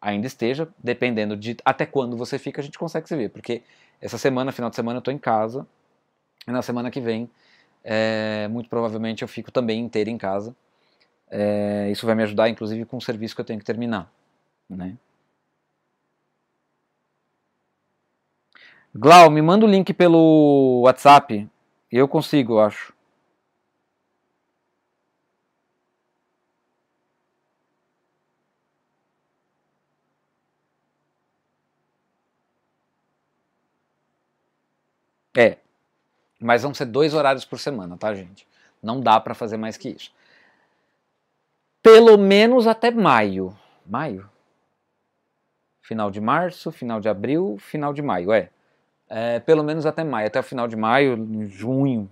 ainda esteja, dependendo de até quando você fica, a gente consegue se ver. Porque essa semana, final de semana, eu estou em casa. E na semana que vem, é, muito provavelmente eu fico também inteiro em casa. É, isso vai me ajudar, inclusive, com o serviço que eu tenho que terminar. Né? Glau, me manda o link pelo WhatsApp. Eu consigo, eu acho. É. Mas vão ser dois horários por semana, tá, gente? Não dá para fazer mais que isso. Pelo menos até maio. Maio? Final de março, final de abril, final de maio, é. é pelo menos até maio. Até o final de maio, junho,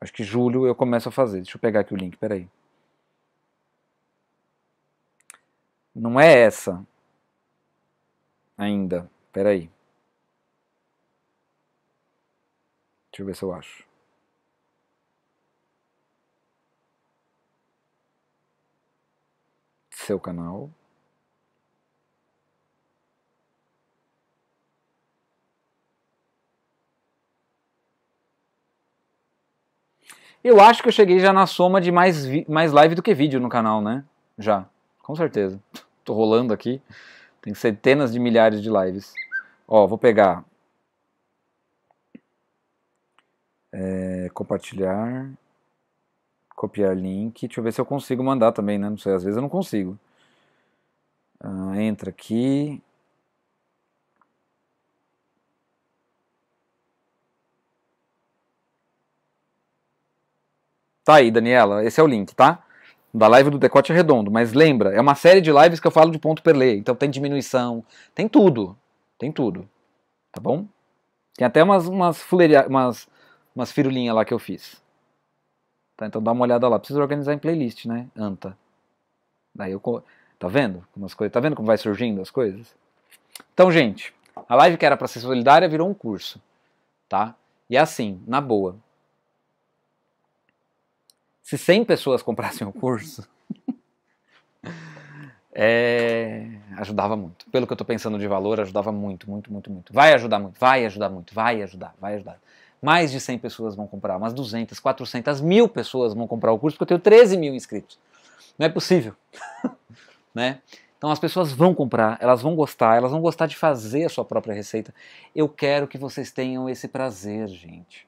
acho que julho eu começo a fazer. Deixa eu pegar aqui o link, peraí. Não é essa ainda. Peraí. Deixa eu ver se eu acho. Seu canal. Eu acho que eu cheguei já na soma de mais, mais live do que vídeo no canal, né? Já, com certeza. Tô rolando aqui. Tem centenas de milhares de lives. Ó, vou pegar É, compartilhar, copiar link. Deixa eu ver se eu consigo mandar também, né? Não sei, às vezes eu não consigo. Ah, entra aqui. Tá aí, Daniela, esse é o link, tá? Da live do Decote Redondo. Mas lembra, é uma série de lives que eu falo de ponto perlê. Então tem diminuição, tem tudo. Tem tudo. Tá bom? Tem até umas, umas, fuleria, umas umas firulinhas lá que eu fiz. Tá, então dá uma olhada lá. Preciso organizar em playlist, né? Anta. Daí eu. Tá vendo? Umas coisas, tá vendo como vai surgindo as coisas? Então, gente, a live que era para ser solidária virou um curso, tá? E é assim, na boa. Se 100 pessoas comprassem o curso, é, ajudava muito. Pelo que eu tô pensando de valor, ajudava muito, muito, muito, muito. Vai ajudar muito, vai ajudar muito, vai ajudar, vai ajudar mais de 100 pessoas vão comprar, umas 200, 400 mil pessoas vão comprar o curso, porque eu tenho 13 mil inscritos. Não é possível. né? Então as pessoas vão comprar, elas vão gostar, elas vão gostar de fazer a sua própria receita. Eu quero que vocês tenham esse prazer, gente.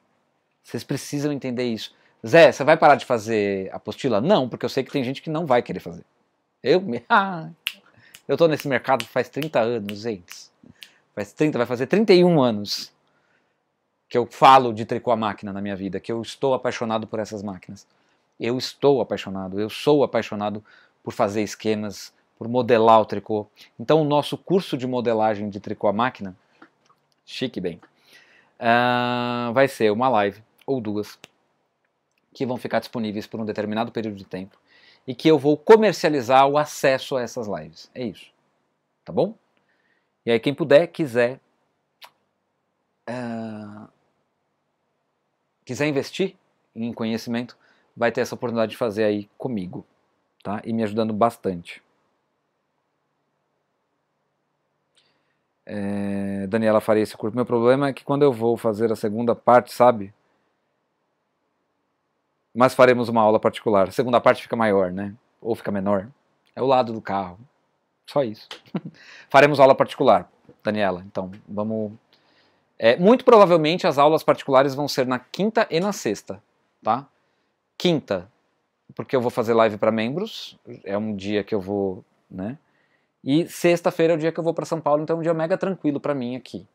Vocês precisam entender isso. Zé, você vai parar de fazer apostila? Não, porque eu sei que tem gente que não vai querer fazer. Eu ah, eu tô nesse mercado faz 30 anos, gente. Faz 30, vai fazer 31 anos que eu falo de tricô a máquina na minha vida, que eu estou apaixonado por essas máquinas. Eu estou apaixonado, eu sou apaixonado por fazer esquemas, por modelar o tricô. Então, o nosso curso de modelagem de tricô a máquina, chique bem, uh, vai ser uma live ou duas que vão ficar disponíveis por um determinado período de tempo e que eu vou comercializar o acesso a essas lives. É isso. Tá bom? E aí, quem puder, quiser. Uh, quiser investir em conhecimento, vai ter essa oportunidade de fazer aí comigo, tá? E me ajudando bastante. É, Daniela faria esse curso. Meu problema é que quando eu vou fazer a segunda parte, sabe? Mas faremos uma aula particular. A segunda parte fica maior, né? Ou fica menor. É o lado do carro. Só isso. faremos aula particular, Daniela. Então, vamos é, muito provavelmente as aulas particulares vão ser na quinta e na sexta, tá? Quinta, porque eu vou fazer live para membros, é um dia que eu vou, né? E sexta-feira é o dia que eu vou para São Paulo, então é um dia mega tranquilo para mim aqui.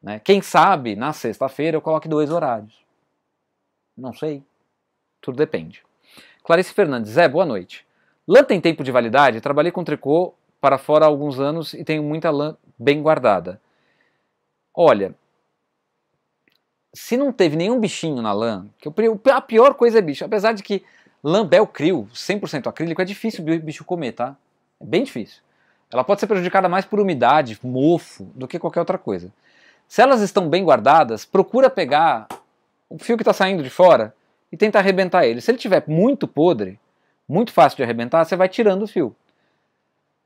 Né? Quem sabe na sexta-feira eu coloque dois horários. Não sei. Tudo depende. Clarice Fernandes, Zé, boa noite. Lã tem tempo de validade? Trabalhei com tricô para fora há alguns anos e tenho muita lã bem guardada. Olha, se não teve nenhum bichinho na lã, que eu, a pior coisa é bicho, apesar de que lã Belcril, 100% acrílico, é difícil o bicho comer, tá? É bem difícil. Ela pode ser prejudicada mais por umidade, mofo, do que qualquer outra coisa. Se elas estão bem guardadas, procura pegar o fio que está saindo de fora e tenta arrebentar ele. Se ele tiver muito podre, muito fácil de arrebentar, você vai tirando o fio.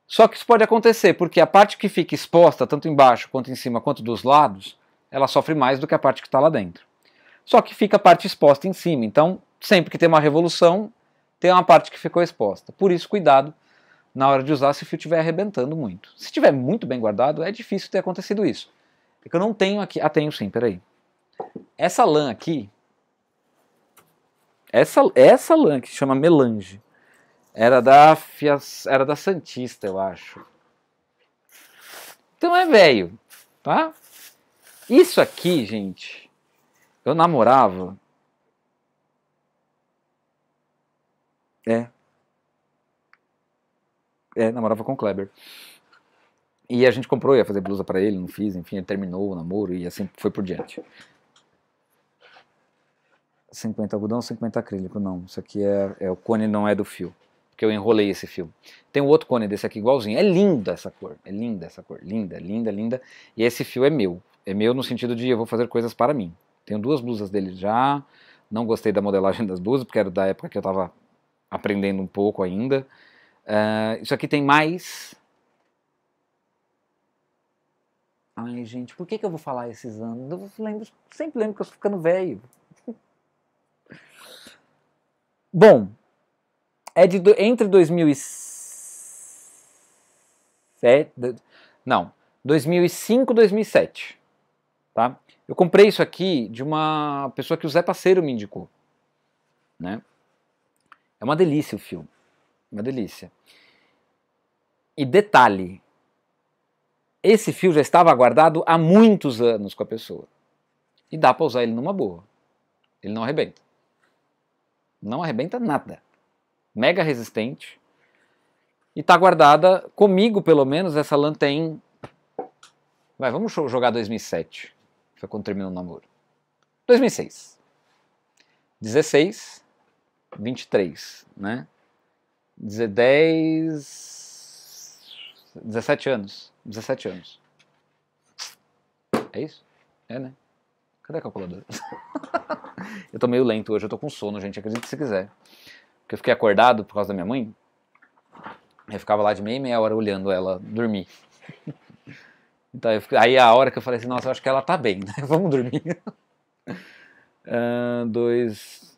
Só que isso pode acontecer, porque a parte que fica exposta, tanto embaixo quanto em cima, quanto dos lados, ela sofre mais do que a parte que está lá dentro. Só que fica a parte exposta em cima. Então, sempre que tem uma revolução, tem uma parte que ficou exposta. Por isso, cuidado na hora de usar se o fio estiver arrebentando muito. Se estiver muito bem guardado, é difícil ter acontecido isso. É que eu não tenho aqui. Ah, tenho sim, peraí. Essa lã aqui. Essa, essa lã que chama melange. Era da, era da Santista, eu acho. Então é velho, tá? Isso aqui, gente, eu namorava. É. É, namorava com o Kleber. E a gente comprou, ia fazer blusa para ele, não fiz, enfim, ele terminou o namoro e assim foi por diante. 50 algodão, 50 acrílico, não. Isso aqui é, é o cone não é do fio, porque eu enrolei esse fio. Tem um outro cone desse aqui igualzinho, é linda essa cor, é linda essa cor, linda, linda, linda. E esse fio é meu, é meu no sentido de eu vou fazer coisas para mim. Tenho duas blusas dele já, não gostei da modelagem das blusas, porque era da época que eu estava aprendendo um pouco ainda. Uh, isso aqui tem mais. Ai, gente, por que, que eu vou falar esses anos? Eu lembro, sempre lembro que eu estou ficando velho. Bom, é de entre 2007. Não, 2005 e 2007. Tá? Eu comprei isso aqui de uma pessoa que o Zé Passeiro me indicou. Né? É uma delícia o filme. Uma delícia. E detalhe, esse fio já estava guardado há muitos anos com a pessoa. E dá para usar ele numa boa. Ele não arrebenta. Não arrebenta nada. Mega resistente. E está guardada, comigo pelo menos, essa lã tem. Vai, vamos jogar 2007. Foi quando terminou o namoro. 2006. 16, 23, né? 10, 17 anos. 17 anos. É isso? É, né? Cadê a calculadora? eu tô meio lento hoje, eu tô com sono, gente. Acredite se quiser. Porque eu fiquei acordado por causa da minha mãe. Eu ficava lá de meia e meia hora olhando ela dormir. Então, aí é a hora que eu falei assim, nossa, acho que ela tá bem, né? Vamos dormir. uh, dois.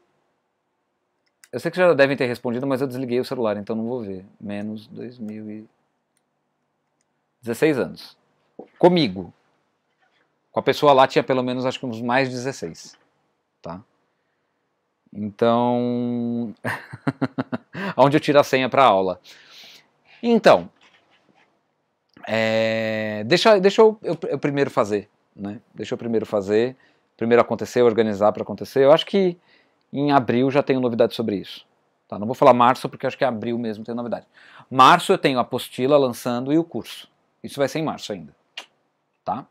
Eu sei que já devem ter respondido, mas eu desliguei o celular, então não vou ver. Menos 2016 anos. Comigo. Com a pessoa lá tinha pelo menos acho que uns mais 16. Tá? Então. Onde eu tiro a senha para aula. Então, é, deixa deixa eu, eu, eu, primeiro fazer, né? Deixa eu primeiro fazer, primeiro acontecer, organizar para acontecer. Eu acho que em abril já tenho novidade sobre isso. Tá? Não vou falar março porque acho que é abril mesmo tem novidade. Março eu tenho a apostila lançando e o curso. Isso vai ser em março ainda, tá?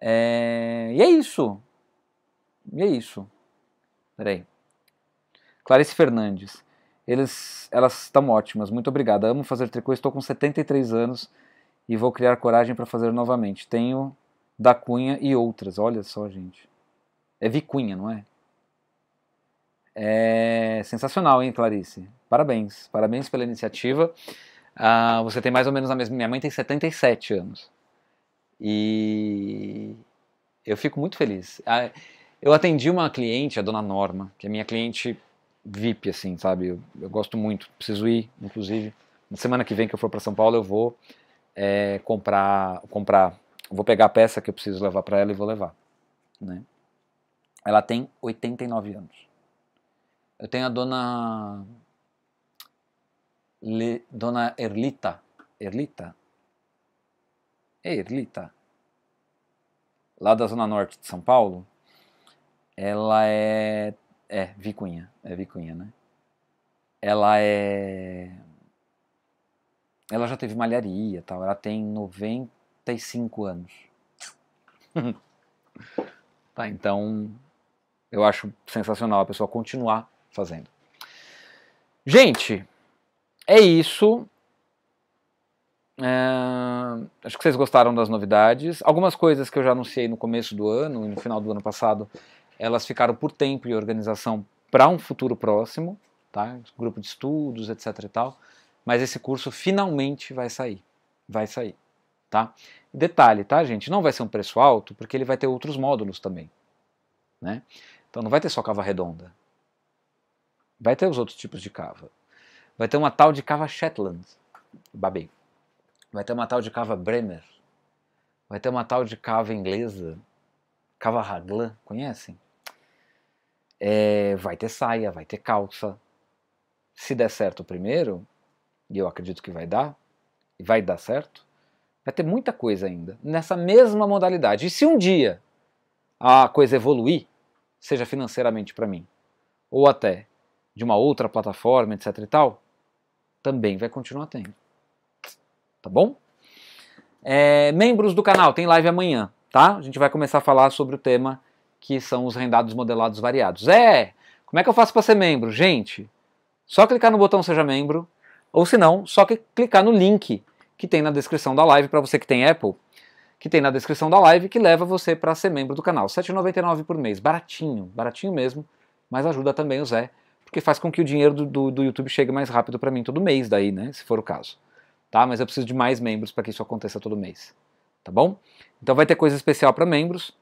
É, e é isso. E é isso. Peraí. Clarice Fernandes. Eles, elas estão ótimas, muito obrigada. Amo fazer tricô, estou com 73 anos e vou criar coragem para fazer novamente. Tenho da Cunha e outras. Olha só, gente. É Vicunha, não é? É sensacional, hein, Clarice? Parabéns. Parabéns pela iniciativa. Ah, você tem mais ou menos a mesma. Minha mãe tem 77 anos. E eu fico muito feliz. Ah, eu atendi uma cliente, a dona Norma, que é minha cliente VIP, assim, sabe? Eu, eu gosto muito. Preciso ir, inclusive. Na semana que vem que eu for para São Paulo, eu vou é, comprar, comprar, vou pegar a peça que eu preciso levar para ela e vou levar. Né? Ela tem 89 anos. Eu tenho a dona Le, dona Erlita, Erlita, é Erlita, lá da zona norte de São Paulo. Ela é é Vicunha, é Vicunha, né? Ela é ela já teve malharia tal. Ela tem 95 anos. tá, então eu acho sensacional a pessoa continuar fazendo. Gente, é isso. É, acho que vocês gostaram das novidades. Algumas coisas que eu já anunciei no começo do ano e no final do ano passado, elas ficaram por tempo e organização para um futuro próximo, tá? Grupo de estudos, etc e tal mas esse curso finalmente vai sair. Vai sair, tá? Detalhe, tá, gente? Não vai ser um preço alto, porque ele vai ter outros módulos também, né? Então não vai ter só cava redonda. Vai ter os outros tipos de cava. Vai ter uma tal de cava Shetland, babei. Vai ter uma tal de cava Bremer. Vai ter uma tal de cava inglesa, cava Raglan, conhecem? É, vai ter saia, vai ter calça. Se der certo o primeiro, e eu acredito que vai dar, e vai dar certo, vai ter muita coisa ainda nessa mesma modalidade. E se um dia a coisa evoluir, seja financeiramente para mim, ou até de uma outra plataforma, etc e tal, também vai continuar tendo. Tá bom? É, membros do canal, tem live amanhã, tá? A gente vai começar a falar sobre o tema que são os rendados modelados variados. É! Como é que eu faço para ser membro? Gente, só clicar no botão Seja Membro, ou se não, só que clicar no link que tem na descrição da live para você que tem Apple, que tem na descrição da live, que leva você para ser membro do canal. R$ 7,99 por mês, baratinho, baratinho mesmo, mas ajuda também o Zé, porque faz com que o dinheiro do, do, do YouTube chegue mais rápido para mim todo mês daí, né, se for o caso. Tá? Mas eu preciso de mais membros para que isso aconteça todo mês, tá bom? Então vai ter coisa especial para membros.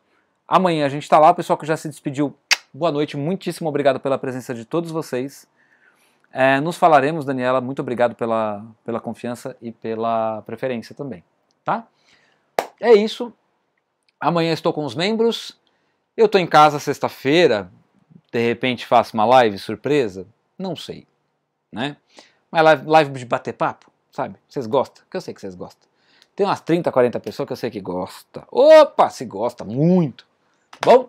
Amanhã a gente está lá, o pessoal que já se despediu, boa noite, muitíssimo obrigado pela presença de todos vocês. É, nos falaremos, Daniela. Muito obrigado pela, pela confiança e pela preferência também, tá? É isso. Amanhã estou com os membros. Eu estou em casa sexta-feira. De repente faço uma live surpresa. Não sei, né? Mas live, live de bater papo, sabe? Vocês gostam? Que eu sei que vocês gostam. Tem umas 30, 40 pessoas que eu sei que gostam Opa, se gosta muito. Tá bom,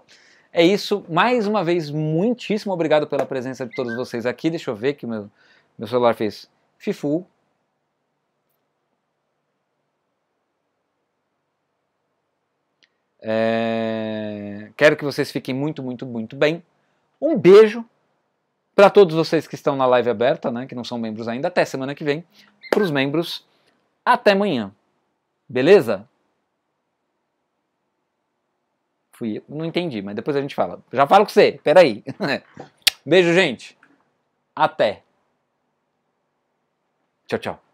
é isso. Mais uma vez, muitíssimo obrigado pela presença de todos vocês aqui. Deixa eu ver que meu, meu celular fez fifu. É... Quero que vocês fiquem muito, muito, muito bem. Um beijo para todos vocês que estão na live aberta, né, que não são membros ainda. Até semana que vem. Para os membros, até amanhã. Beleza? Fui eu. Não entendi, mas depois a gente fala. Já falo com você, peraí. Beijo, gente. Até. Tchau, tchau.